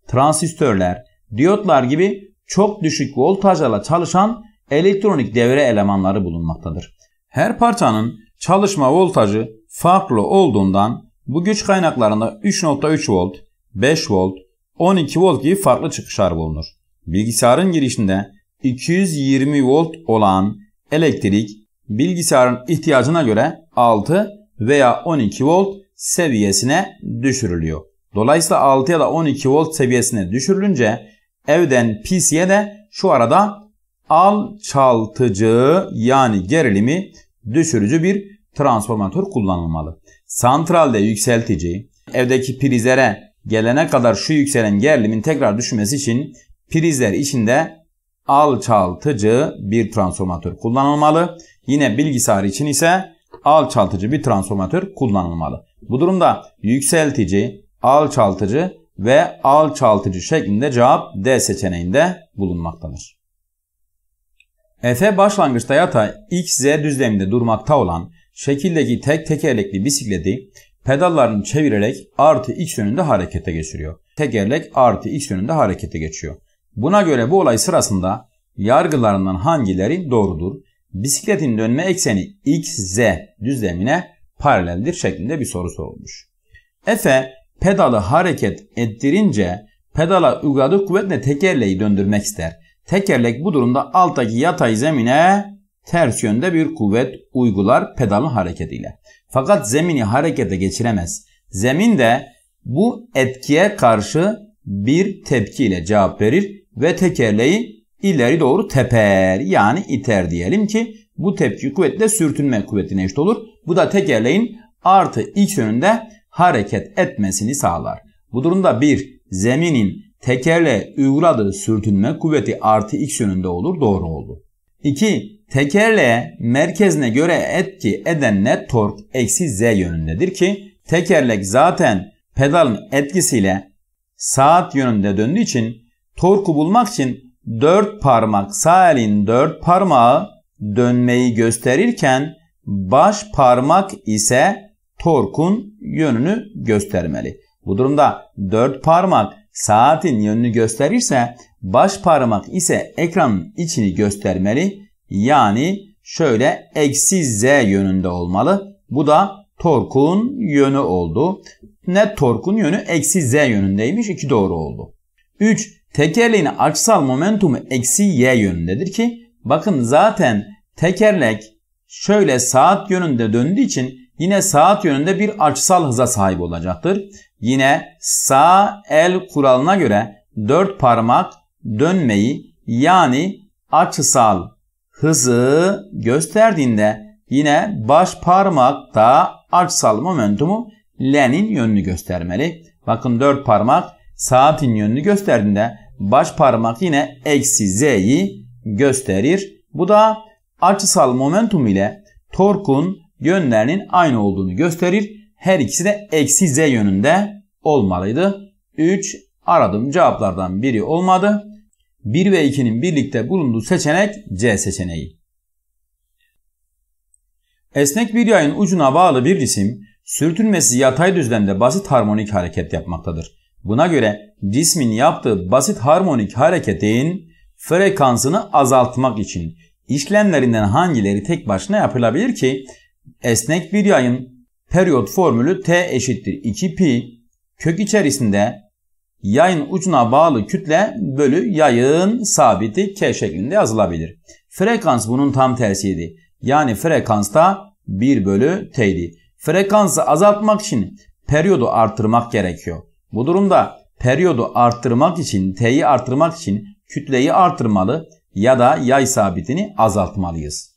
transistörler, diyotlar gibi çok düşük voltajla çalışan elektronik devre elemanları bulunmaktadır. Her parçanın çalışma voltajı farklı olduğundan bu güç kaynaklarında 3.3 volt, 5 volt, 12 volt gibi farklı çıkışlar bulunur. Bilgisayarın girişinde 220 volt olan elektrik bilgisayarın ihtiyacına göre 6 veya 12 volt seviyesine düşürülüyor. Dolayısıyla 6 ya da 12 volt seviyesine düşürülünce evden PC'ye de şu arada alçaltıcı yani gerilimi düşürücü bir transformatör kullanılmalı. Santralde yükseltici evdeki prizlere gelene kadar şu yükselen gerilimin tekrar düşmesi için prizler içinde alçaltıcı bir transformatör kullanılmalı. Yine bilgisayar için ise alçaltıcı bir transformatör kullanılmalı. Bu durumda yükseltici, alçaltıcı ve alçaltıcı şeklinde cevap D seçeneğinde bulunmaktadır. F başlangıçta yatay XZ düzleminde durmakta olan şekildeki tek tekerlekli bisikleti pedallarını çevirerek artı X yönünde harekete geçiriyor. Tekerlek artı X yönünde harekete geçiyor. Buna göre bu olay sırasında yargılarından hangileri doğrudur? bisikletin dönme ekseni XZ düzlemine paraleldir şeklinde bir soru sorulmuş. Efe pedalı hareket ettirince pedala uyguladığı kuvvetle tekerleği döndürmek ister. Tekerlek bu durumda alttaki yatay zemine ters yönde bir kuvvet uygular pedalın hareketiyle. Fakat zemini harekete geçiremez. Zemin de bu etkiye karşı bir tepkiyle cevap verir ve tekerleği ileri doğru teper yani iter diyelim ki bu tepki kuvveti de sürtünme kuvvetine eşit olur. Bu da tekerleğin artı x yönünde hareket etmesini sağlar. Bu durumda bir zeminin tekerle uyguladığı sürtünme kuvveti artı x yönünde olur doğru oldu. 2. Tekerle merkezine göre etki eden net tork eksi z yönündedir ki tekerlek zaten pedalın etkisiyle saat yönünde döndüğü için torku bulmak için dört parmak sağ elin dört parmağı dönmeyi gösterirken baş parmak ise torkun yönünü göstermeli. Bu durumda dört parmak saatin yönünü gösterirse baş parmak ise ekranın içini göstermeli. Yani şöyle eksi z yönünde olmalı. Bu da torkun yönü oldu. Net torkun yönü eksi z yönündeymiş. 2 doğru oldu. 3 tekerleğin aksal momentumu eksi y yönündedir ki bakın zaten tekerlek şöyle saat yönünde döndüğü için yine saat yönünde bir açısal hıza sahip olacaktır. Yine sağ el kuralına göre dört parmak dönmeyi yani açısal hızı gösterdiğinde yine baş parmak da açısal momentumu L'nin yönünü göstermeli. Bakın dört parmak saatin yönünü gösterdiğinde baş parmak yine eksi z'yi gösterir. Bu da açısal momentum ile torkun yönlerinin aynı olduğunu gösterir. Her ikisi de eksi z yönünde olmalıydı. 3 aradığım cevaplardan biri olmadı. 1 ve 2'nin birlikte bulunduğu seçenek C seçeneği. Esnek bir yayın ucuna bağlı bir cisim sürtünmesi yatay düzlemde basit harmonik hareket yapmaktadır. Buna göre cismin yaptığı basit harmonik hareketin frekansını azaltmak için işlemlerinden hangileri tek başına yapılabilir ki? Esnek bir yayın periyot formülü t eşittir 2pi kök içerisinde yayın ucuna bağlı kütle bölü yayın sabiti k şeklinde yazılabilir. Frekans bunun tam tersiydi. Yani frekans da 1 bölü T'di. Frekansı azaltmak için periyodu artırmak gerekiyor. Bu durumda periyodu arttırmak için, t'yi arttırmak için kütleyi arttırmalı ya da yay sabitini azaltmalıyız.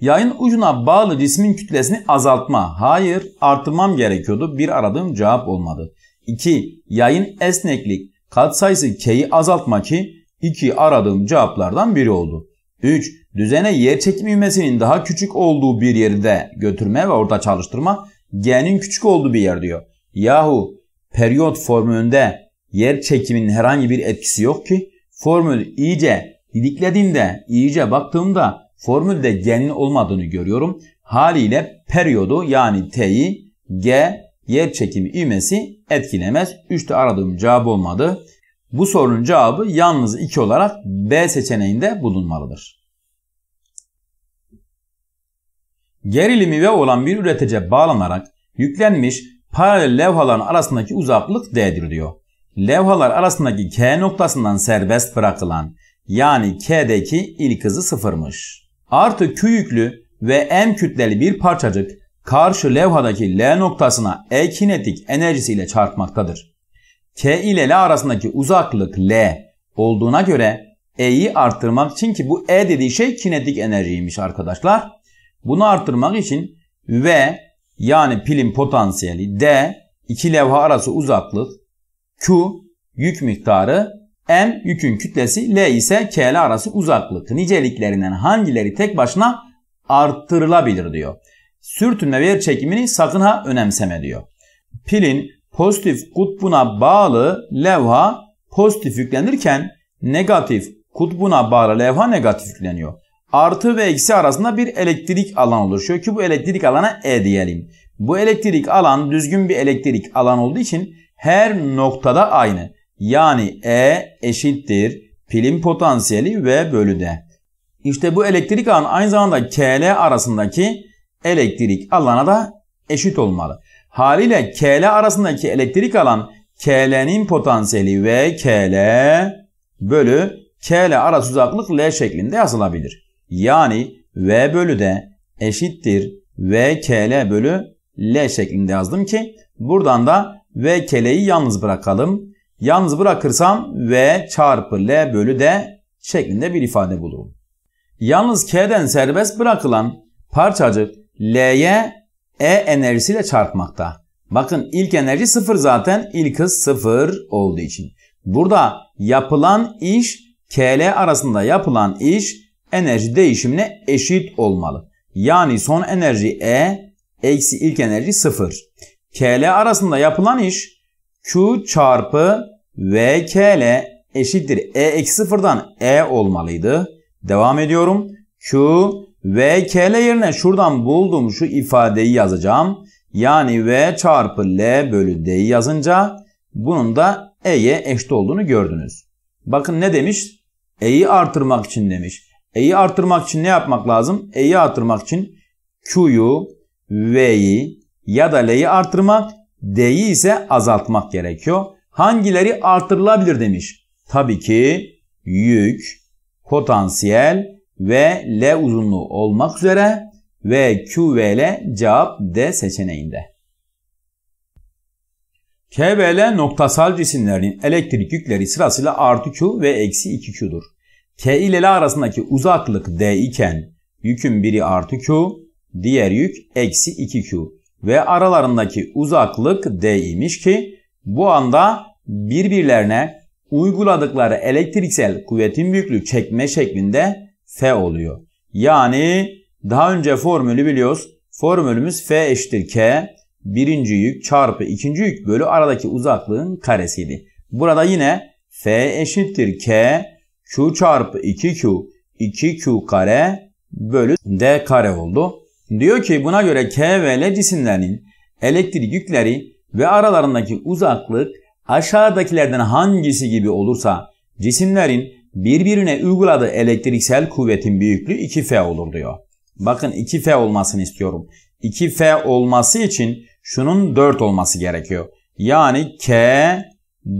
Yayın ucuna bağlı cismin kütlesini azaltma. Hayır, artırmam gerekiyordu. Bir aradığım cevap olmadı. 2. Yayın esneklik katsayısı k'yi azaltma ki 2 aradığım cevaplardan biri oldu. 3. Düzene yer çekim ivmesinin daha küçük olduğu bir yerde götürme ve orada çalıştırma. G'nin küçük olduğu bir yer diyor. Yahu periyot formülünde yer çekiminin herhangi bir etkisi yok ki formül iyice didiklediğimde, iyice baktığımda formülde g'nin olmadığını görüyorum. Haliyle periyodu yani t'yi g yer çekimi ivmesi etkilemez. 3'te aradığım cevap olmadı. Bu sorunun cevabı yalnız 2 olarak B seçeneğinde bulunmalıdır. Gerilimi ve olan bir üretece bağlanarak yüklenmiş paralel levhaların arasındaki uzaklık D'dir diyor. Levhalar arasındaki K noktasından serbest bırakılan yani K'deki ilk hızı sıfırmış. Artı Q yüklü ve M kütleli bir parçacık karşı levhadaki L noktasına E kinetik enerjisiyle çarpmaktadır. K ile L arasındaki uzaklık L olduğuna göre E'yi arttırmak için ki bu E dediği şey kinetik enerjiymiş arkadaşlar. Bunu arttırmak için V yani pilin potansiyeli D, iki levha arası uzaklık, Q yük miktarı, M yükün kütlesi, L ise K ile arası uzaklık. Niceliklerinden hangileri tek başına arttırılabilir diyor. Sürtünme ve yer çekimini sakın ha önemseme diyor. Pilin pozitif kutbuna bağlı levha pozitif yüklenirken negatif kutbuna bağlı levha negatif yükleniyor artı ve eksi arasında bir elektrik alan oluşuyor ki bu elektrik alana E diyelim. Bu elektrik alan düzgün bir elektrik alan olduğu için her noktada aynı. Yani E eşittir pilin potansiyeli V bölü D. İşte bu elektrik alan aynı zamanda KL arasındaki elektrik alana da eşit olmalı. Haliyle KL arasındaki elektrik alan KL'nin potansiyeli ve KL bölü KL arası uzaklık L şeklinde yazılabilir. Yani V bölü D eşittir VKL bölü L şeklinde yazdım ki buradan da VKL'yi yalnız bırakalım. Yalnız bırakırsam V çarpı L bölü D şeklinde bir ifade bulurum. Yalnız K'den serbest bırakılan parçacık L'ye E enerjisiyle çarpmakta. Bakın ilk enerji sıfır zaten ilk hız sıfır olduğu için. Burada yapılan iş KL arasında yapılan iş enerji değişimine eşit olmalı. Yani son enerji E eksi ilk enerji 0. KL arasında yapılan iş Q çarpı VKL eşittir. E eksi 0'dan E olmalıydı. Devam ediyorum. Q VKL yerine şuradan bulduğum şu ifadeyi yazacağım. Yani V çarpı L bölü D'yi yazınca bunun da E'ye eşit olduğunu gördünüz. Bakın ne demiş? E'yi artırmak için demiş. E'yi artırmak için ne yapmak lazım? E'yi artırmak için Q'yu, V'yi ya da L'yi artırmak, D'yi ise azaltmak gerekiyor. Hangileri artırılabilir demiş. Tabii ki yük, potansiyel ve L uzunluğu olmak üzere ve Q ve L cevap D seçeneğinde. KVL noktasal cisimlerin elektrik yükleri sırasıyla artı Q ve eksi 2Q'dur. K ile L arasındaki uzaklık D iken yükün biri artı Q, diğer yük eksi 2Q ve aralarındaki uzaklık D imiş ki bu anda birbirlerine uyguladıkları elektriksel kuvvetin büyüklüğü çekme şeklinde F oluyor. Yani daha önce formülü biliyoruz. Formülümüz F eşittir K birinci yük çarpı ikinci yük bölü aradaki uzaklığın karesiydi. Burada yine F eşittir K Q çarpı 2Q 2Q kare bölü D kare oldu. Diyor ki buna göre K ve L cisimlerin elektrik yükleri ve aralarındaki uzaklık aşağıdakilerden hangisi gibi olursa cisimlerin birbirine uyguladığı elektriksel kuvvetin büyüklüğü 2F olur diyor. Bakın 2F olmasını istiyorum. 2F olması için şunun 4 olması gerekiyor. Yani K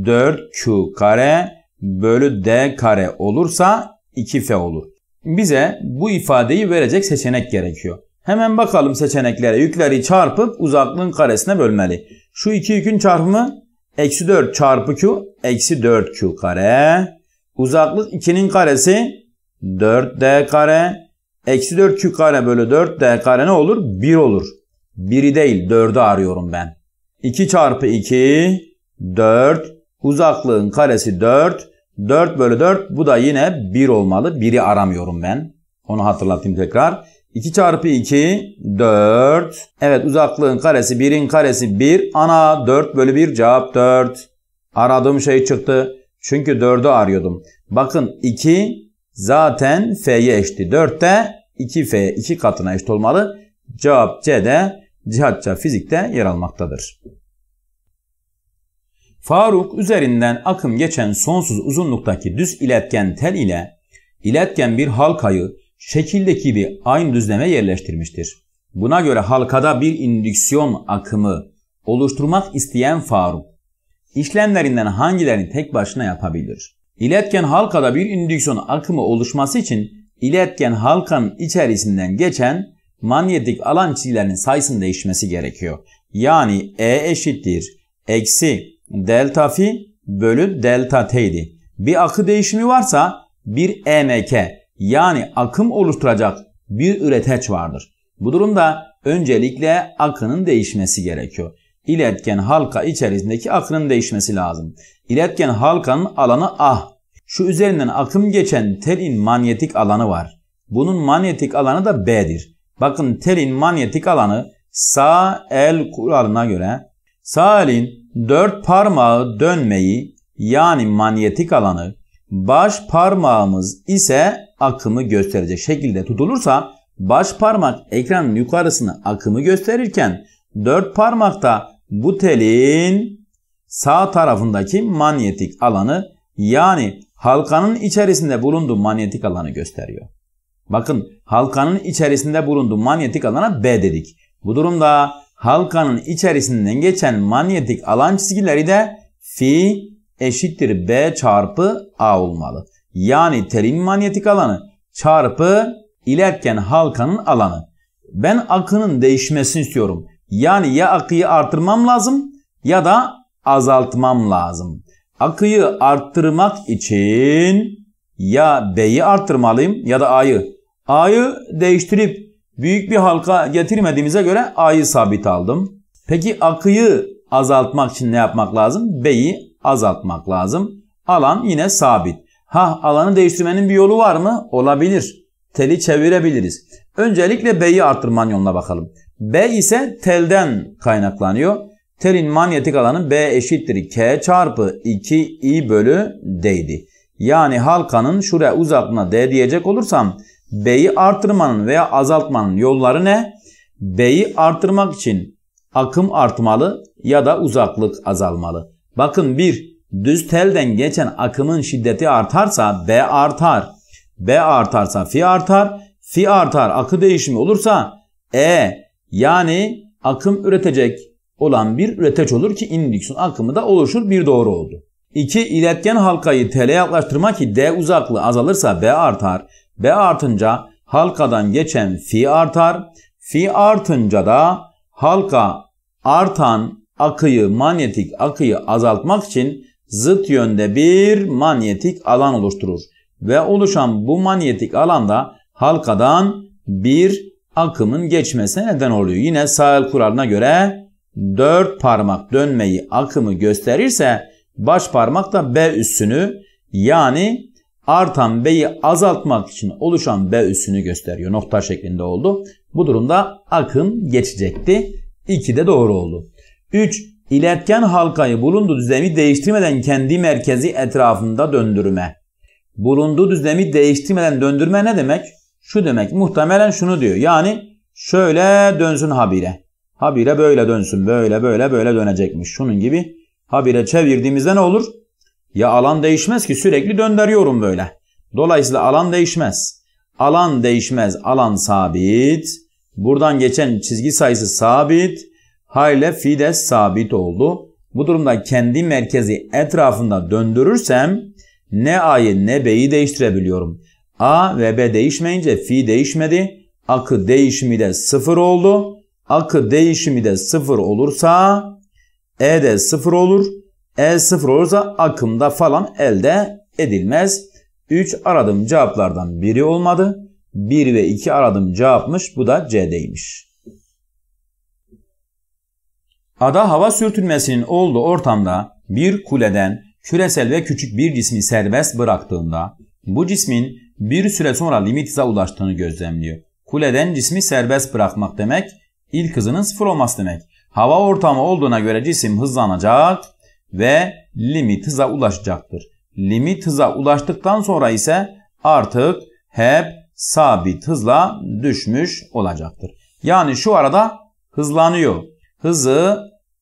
4Q kare bölü d kare olursa 2f olur. Bize bu ifadeyi verecek seçenek gerekiyor. Hemen bakalım seçeneklere. Yükleri çarpıp uzaklığın karesine bölmeli. Şu iki yükün çarpımı eksi 4 çarpı q eksi 4q kare. Uzaklık 2'nin karesi 4d kare. Eksi 4q kare bölü 4d kare ne olur? 1 olur. 1'i değil 4'ü arıyorum ben. 2 çarpı 2 4 Uzaklığın karesi 4. 4 bölü 4 bu da yine 1 olmalı. 1'i aramıyorum ben. Onu hatırlatayım tekrar. 2 çarpı 2 4. Evet uzaklığın karesi 1'in karesi 1. Ana 4 bölü 1 cevap 4. Aradığım şey çıktı. Çünkü 4'ü arıyordum. Bakın 2 zaten F'ye eşti 4 de 2F 2 katına eşit olmalı. Cevap C'de cihatça fizikte yer almaktadır. Faruk üzerinden akım geçen sonsuz uzunluktaki düz iletken tel ile iletken bir halkayı şekildeki bir aynı düzleme yerleştirmiştir. Buna göre halkada bir indüksiyon akımı oluşturmak isteyen Faruk işlemlerinden hangilerini tek başına yapabilir? İletken halkada bir indüksiyon akımı oluşması için iletken halkanın içerisinden geçen manyetik alan çizgilerinin sayısının değişmesi gerekiyor. Yani E eşittir eksi delta fi bölü delta t idi. Bir akı değişimi varsa bir EMK yani akım oluşturacak bir üreteç vardır. Bu durumda öncelikle akının değişmesi gerekiyor. İletken halka içerisindeki akının değişmesi lazım. İletken halkanın alanı A. Şu üzerinden akım geçen telin manyetik alanı var. Bunun manyetik alanı da B'dir. Bakın telin manyetik alanı sağ el kuralına göre sağ elin dört parmağı dönmeyi yani manyetik alanı, baş parmağımız ise akımı gösterecek şekilde tutulursa baş parmak ekranın yukarısına akımı gösterirken dört parmakta bu telin sağ tarafındaki manyetik alanı yani halkanın içerisinde bulunduğu manyetik alanı gösteriyor. Bakın halkanın içerisinde bulunduğu manyetik alana B dedik. Bu durumda halkanın içerisinden geçen manyetik alan çizgileri de fi eşittir B çarpı A olmalı. Yani telin manyetik alanı çarpı iletken halkanın alanı. Ben akının değişmesini istiyorum. Yani ya akıyı artırmam lazım ya da azaltmam lazım. Akıyı arttırmak için ya B'yi arttırmalıyım ya da A'yı. A'yı değiştirip Büyük bir halka getirmediğimize göre A'yı sabit aldım. Peki akıyı azaltmak için ne yapmak lazım? B'yi azaltmak lazım. Alan yine sabit. Ha alanı değiştirmenin bir yolu var mı? Olabilir. Teli çevirebiliriz. Öncelikle B'yi arttırman yoluna bakalım. B ise telden kaynaklanıyor. Telin manyetik alanı B eşittir K çarpı 2 i bölü D'ydi. Yani halkanın şuraya uzaklığına D diyecek olursam B'yi artırmanın veya azaltmanın yolları ne? B'yi artırmak için akım artmalı ya da uzaklık azalmalı. Bakın bir düz telden geçen akımın şiddeti artarsa B artar. B artarsa fi artar. Fi artar akı değişimi olursa E yani akım üretecek olan bir üreteç olur ki indüksiyon akımı da oluşur bir doğru oldu. 2. İletken halkayı tele yaklaştırmak ki D uzaklığı azalırsa B artar. B artınca halkadan geçen fi artar. Fi artınca da halka artan akıyı, manyetik akıyı azaltmak için zıt yönde bir manyetik alan oluşturur. Ve oluşan bu manyetik alanda halkadan bir akımın geçmesine neden oluyor. Yine sağ el kuralına göre 4 parmak dönmeyi akımı gösterirse baş parmak da B üssünü yani artan B'yi azaltmak için oluşan B üssünü gösteriyor. Nokta şeklinde oldu. Bu durumda akım geçecekti. 2 de doğru oldu. 3. İletken halkayı bulunduğu düzlemi değiştirmeden kendi merkezi etrafında döndürme. Bulunduğu düzlemi değiştirmeden döndürme ne demek? Şu demek muhtemelen şunu diyor. Yani şöyle dönsün habire. Habire böyle dönsün. Böyle böyle böyle dönecekmiş. Şunun gibi habire çevirdiğimizde ne olur? Ya alan değişmez ki sürekli döndürüyorum böyle. Dolayısıyla alan değişmez. Alan değişmez. Alan sabit. Buradan geçen çizgi sayısı sabit. Hayle fides sabit oldu. Bu durumda kendi merkezi etrafında döndürürsem ne A'yı ne B'yi değiştirebiliyorum. A ve B değişmeyince fi değişmedi. Akı değişimi de sıfır oldu. Akı değişimi de sıfır olursa E de sıfır olur. E sıfır olursa akımda falan elde edilmez. 3 aradığım cevaplardan biri olmadı. 1 ve 2 aradığım cevapmış. Bu da C'deymiş. Ada hava sürtünmesinin olduğu ortamda bir kuleden küresel ve küçük bir cismi serbest bıraktığında bu cismin bir süre sonra limit hıza ulaştığını gözlemliyor. Kuleden cismi serbest bırakmak demek ilk hızının sıfır olması demek. Hava ortamı olduğuna göre cisim hızlanacak ve limit hıza ulaşacaktır. Limit hıza ulaştıktan sonra ise artık hep sabit hızla düşmüş olacaktır. Yani şu arada hızlanıyor. Hızı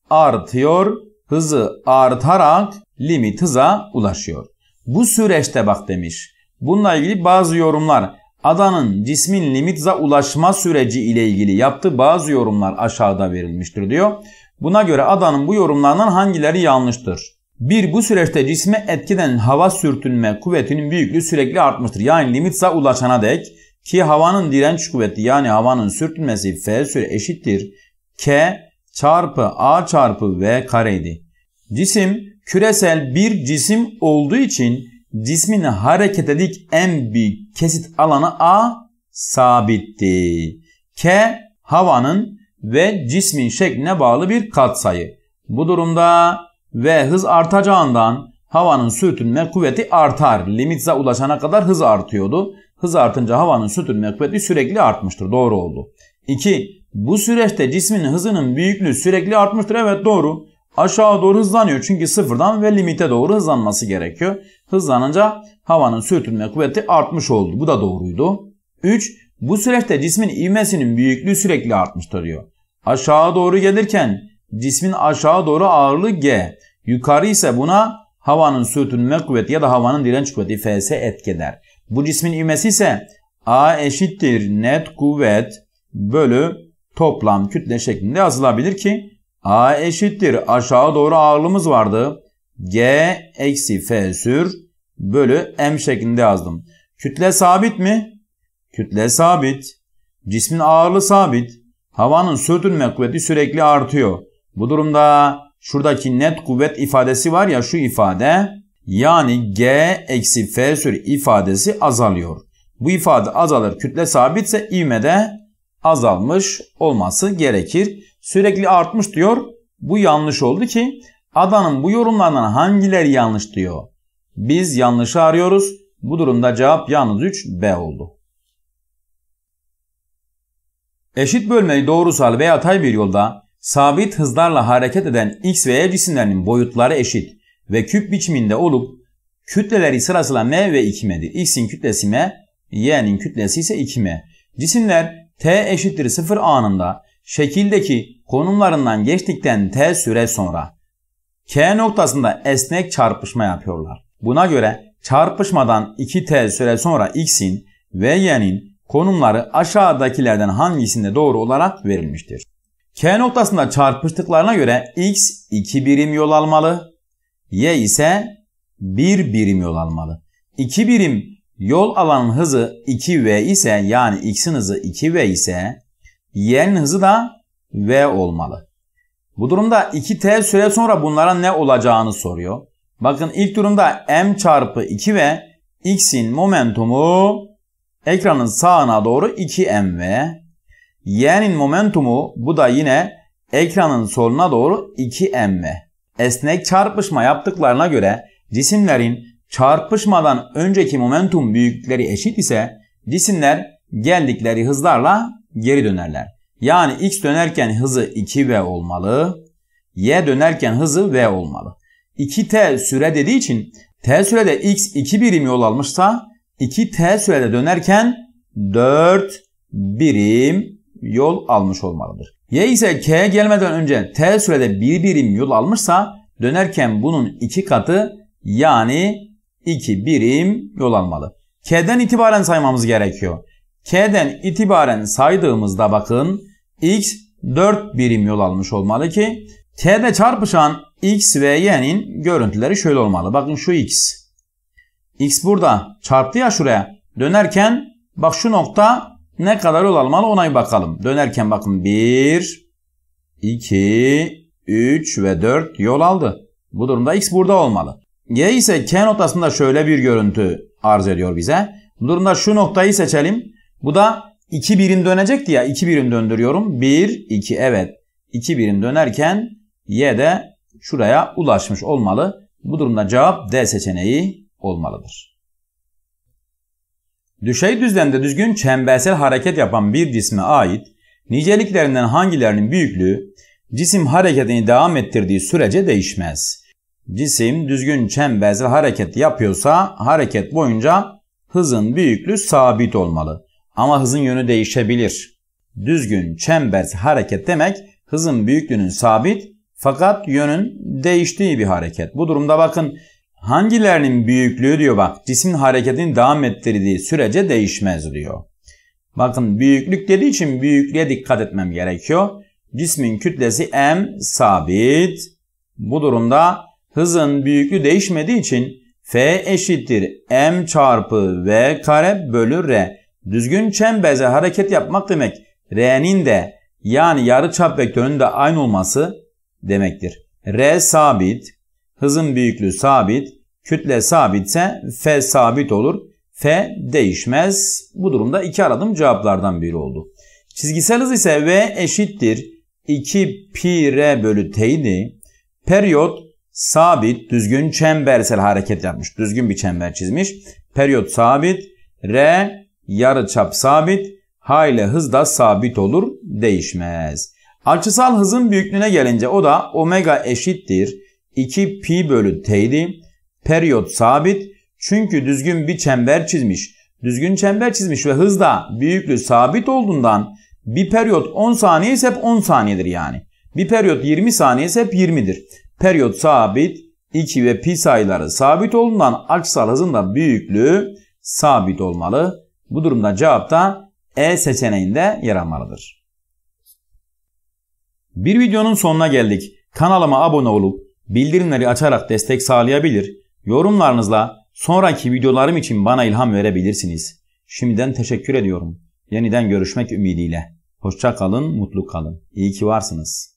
artıyor. Hızı artarak limit hıza ulaşıyor. Bu süreçte bak demiş. Bununla ilgili bazı yorumlar adanın cismin limit hıza ulaşma süreci ile ilgili yaptığı bazı yorumlar aşağıda verilmiştir diyor. Buna göre adanın bu yorumlarından hangileri yanlıştır? 1. Bu süreçte cisme etkiden hava sürtünme kuvvetinin büyüklüğü sürekli artmıştır. Yani limitsa ulaşana dek ki havanın direnç kuvveti yani havanın sürtünmesi F süre eşittir. K çarpı A çarpı V kareydi. Cisim küresel bir cisim olduğu için cismin hareket edik en büyük kesit alanı A sabitti. K havanın ve cismin şekline bağlı bir katsayı. Bu durumda V hız artacağından havanın sürtünme kuvveti artar. Limitize ulaşana kadar hız artıyordu. Hız artınca havanın sürtünme kuvveti sürekli artmıştır. Doğru oldu. 2. Bu süreçte cismin hızının büyüklüğü sürekli artmıştır. Evet doğru. Aşağı doğru hızlanıyor çünkü sıfırdan ve limite doğru hızlanması gerekiyor. Hızlanınca havanın sürtünme kuvveti artmış oldu. Bu da doğruydu. 3. Bu süreçte cismin ivmesinin büyüklüğü sürekli artmıştır diyor. Aşağı doğru gelirken cismin aşağı doğru ağırlığı G. Yukarı ise buna havanın sürtünme kuvveti ya da havanın direnç kuvveti Fs etkiler. Bu cismin ivmesi ise A eşittir net kuvvet bölü toplam kütle şeklinde yazılabilir ki A eşittir aşağı doğru ağırlığımız vardı. G eksi F sür bölü M şeklinde yazdım. Kütle sabit mi? Kütle sabit. Cismin ağırlığı sabit. Havanın sürtünme kuvveti sürekli artıyor. Bu durumda şuradaki net kuvvet ifadesi var ya şu ifade yani G eksi F sürü ifadesi azalıyor. Bu ifade azalır kütle sabitse ivme de azalmış olması gerekir. Sürekli artmış diyor. Bu yanlış oldu ki adanın bu yorumlarından hangileri yanlış diyor. Biz yanlışı arıyoruz. Bu durumda cevap yalnız 3 B oldu. Eşit bölmeyi doğrusal veya yatay bir yolda sabit hızlarla hareket eden X ve Y cisimlerinin boyutları eşit ve küp biçiminde olup kütleleri sırasıyla M ve 2M'dir. X'in kütlesi M, Y'nin kütlesi ise 2M. Cisimler T eşittir 0 anında şekildeki konumlarından geçtikten T süre sonra K noktasında esnek çarpışma yapıyorlar. Buna göre çarpışmadan 2T süre sonra X'in ve Y'nin konumları aşağıdakilerden hangisinde doğru olarak verilmiştir? K noktasında çarpıştıklarına göre X 2 birim yol almalı, Y ise 1 birim yol almalı. 2 birim yol alanın hızı 2V ise yani X'in hızı 2V ise Y'nin hızı da V olmalı. Bu durumda 2T süre sonra bunlara ne olacağını soruyor. Bakın ilk durumda M çarpı 2 v X'in momentumu Ekranın sağına doğru 2 mv. Y'nin momentumu bu da yine ekranın soluna doğru 2 mv. Esnek çarpışma yaptıklarına göre cisimlerin çarpışmadan önceki momentum büyüklükleri eşit ise cisimler geldikleri hızlarla geri dönerler. Yani x dönerken hızı 2v olmalı. Y dönerken hızı v olmalı. 2t süre dediği için t sürede x 2 birim yol almışsa 2 t sürede dönerken 4 birim yol almış olmalıdır. Y ise K gelmeden önce T sürede 1 birim yol almışsa dönerken bunun 2 katı yani 2 birim yol almalı. K'den itibaren saymamız gerekiyor. K'den itibaren saydığımızda bakın X 4 birim yol almış olmalı ki T'de çarpışan X ve Y'nin görüntüleri şöyle olmalı. Bakın şu X. X burada çarptı ya şuraya. Dönerken bak şu nokta ne kadar olmalı almalı ona bir bakalım. Dönerken bakın 1, 2, 3 ve 4 yol aldı. Bu durumda X burada olmalı. Y ise K noktasında şöyle bir görüntü arz ediyor bize. Bu durumda şu noktayı seçelim. Bu da 2 birim dönecekti ya. 2 birim döndürüyorum. 1, 2 evet. 2 birim dönerken Y de şuraya ulaşmış olmalı. Bu durumda cevap D seçeneği olmalıdır. Düşey düzlemde düzgün çembersel hareket yapan bir cisme ait niceliklerinden hangilerinin büyüklüğü cisim hareketini devam ettirdiği sürece değişmez. Cisim düzgün çembersel hareket yapıyorsa hareket boyunca hızın büyüklüğü sabit olmalı. Ama hızın yönü değişebilir. Düzgün çembersel hareket demek hızın büyüklüğünün sabit fakat yönün değiştiği bir hareket. Bu durumda bakın Hangilerinin büyüklüğü diyor bak cismin hareketini devam ettirdiği sürece değişmez diyor. Bakın büyüklük dediği için büyüklüğe dikkat etmem gerekiyor. Cismin kütlesi m sabit. Bu durumda hızın büyüklüğü değişmediği için f eşittir m çarpı v kare bölü r. Düzgün çembeze hareket yapmak demek r'nin de yani yarı çap vektörünün de aynı olması demektir. r sabit hızın büyüklüğü sabit, kütle sabitse F sabit olur. F değişmez. Bu durumda iki aradığım cevaplardan biri oldu. Çizgisel hız ise V eşittir 2 pi r bölü t idi. Periyot sabit düzgün çembersel hareket yapmış. Düzgün bir çember çizmiş. Periyot sabit. R yarıçap sabit. H ile hız da sabit olur. Değişmez. Açısal hızın büyüklüğüne gelince o da omega eşittir. 2 pi bölü t'ydi. Periyot sabit. Çünkü düzgün bir çember çizmiş. Düzgün çember çizmiş ve hızda büyüklüğü sabit olduğundan bir periyot 10 saniye ise hep 10 saniyedir yani. Bir periyot 20 saniye ise hep 20'dir. Periyot sabit 2 ve pi sayıları sabit olduğundan aksal hızın da büyüklüğü sabit olmalı. Bu durumda cevap da E seçeneğinde yer almalıdır. Bir videonun sonuna geldik. Kanalıma abone olup bildirimleri açarak destek sağlayabilir, yorumlarınızla sonraki videolarım için bana ilham verebilirsiniz. Şimdiden teşekkür ediyorum. Yeniden görüşmek ümidiyle. Hoşça kalın, mutlu kalın. İyi ki varsınız.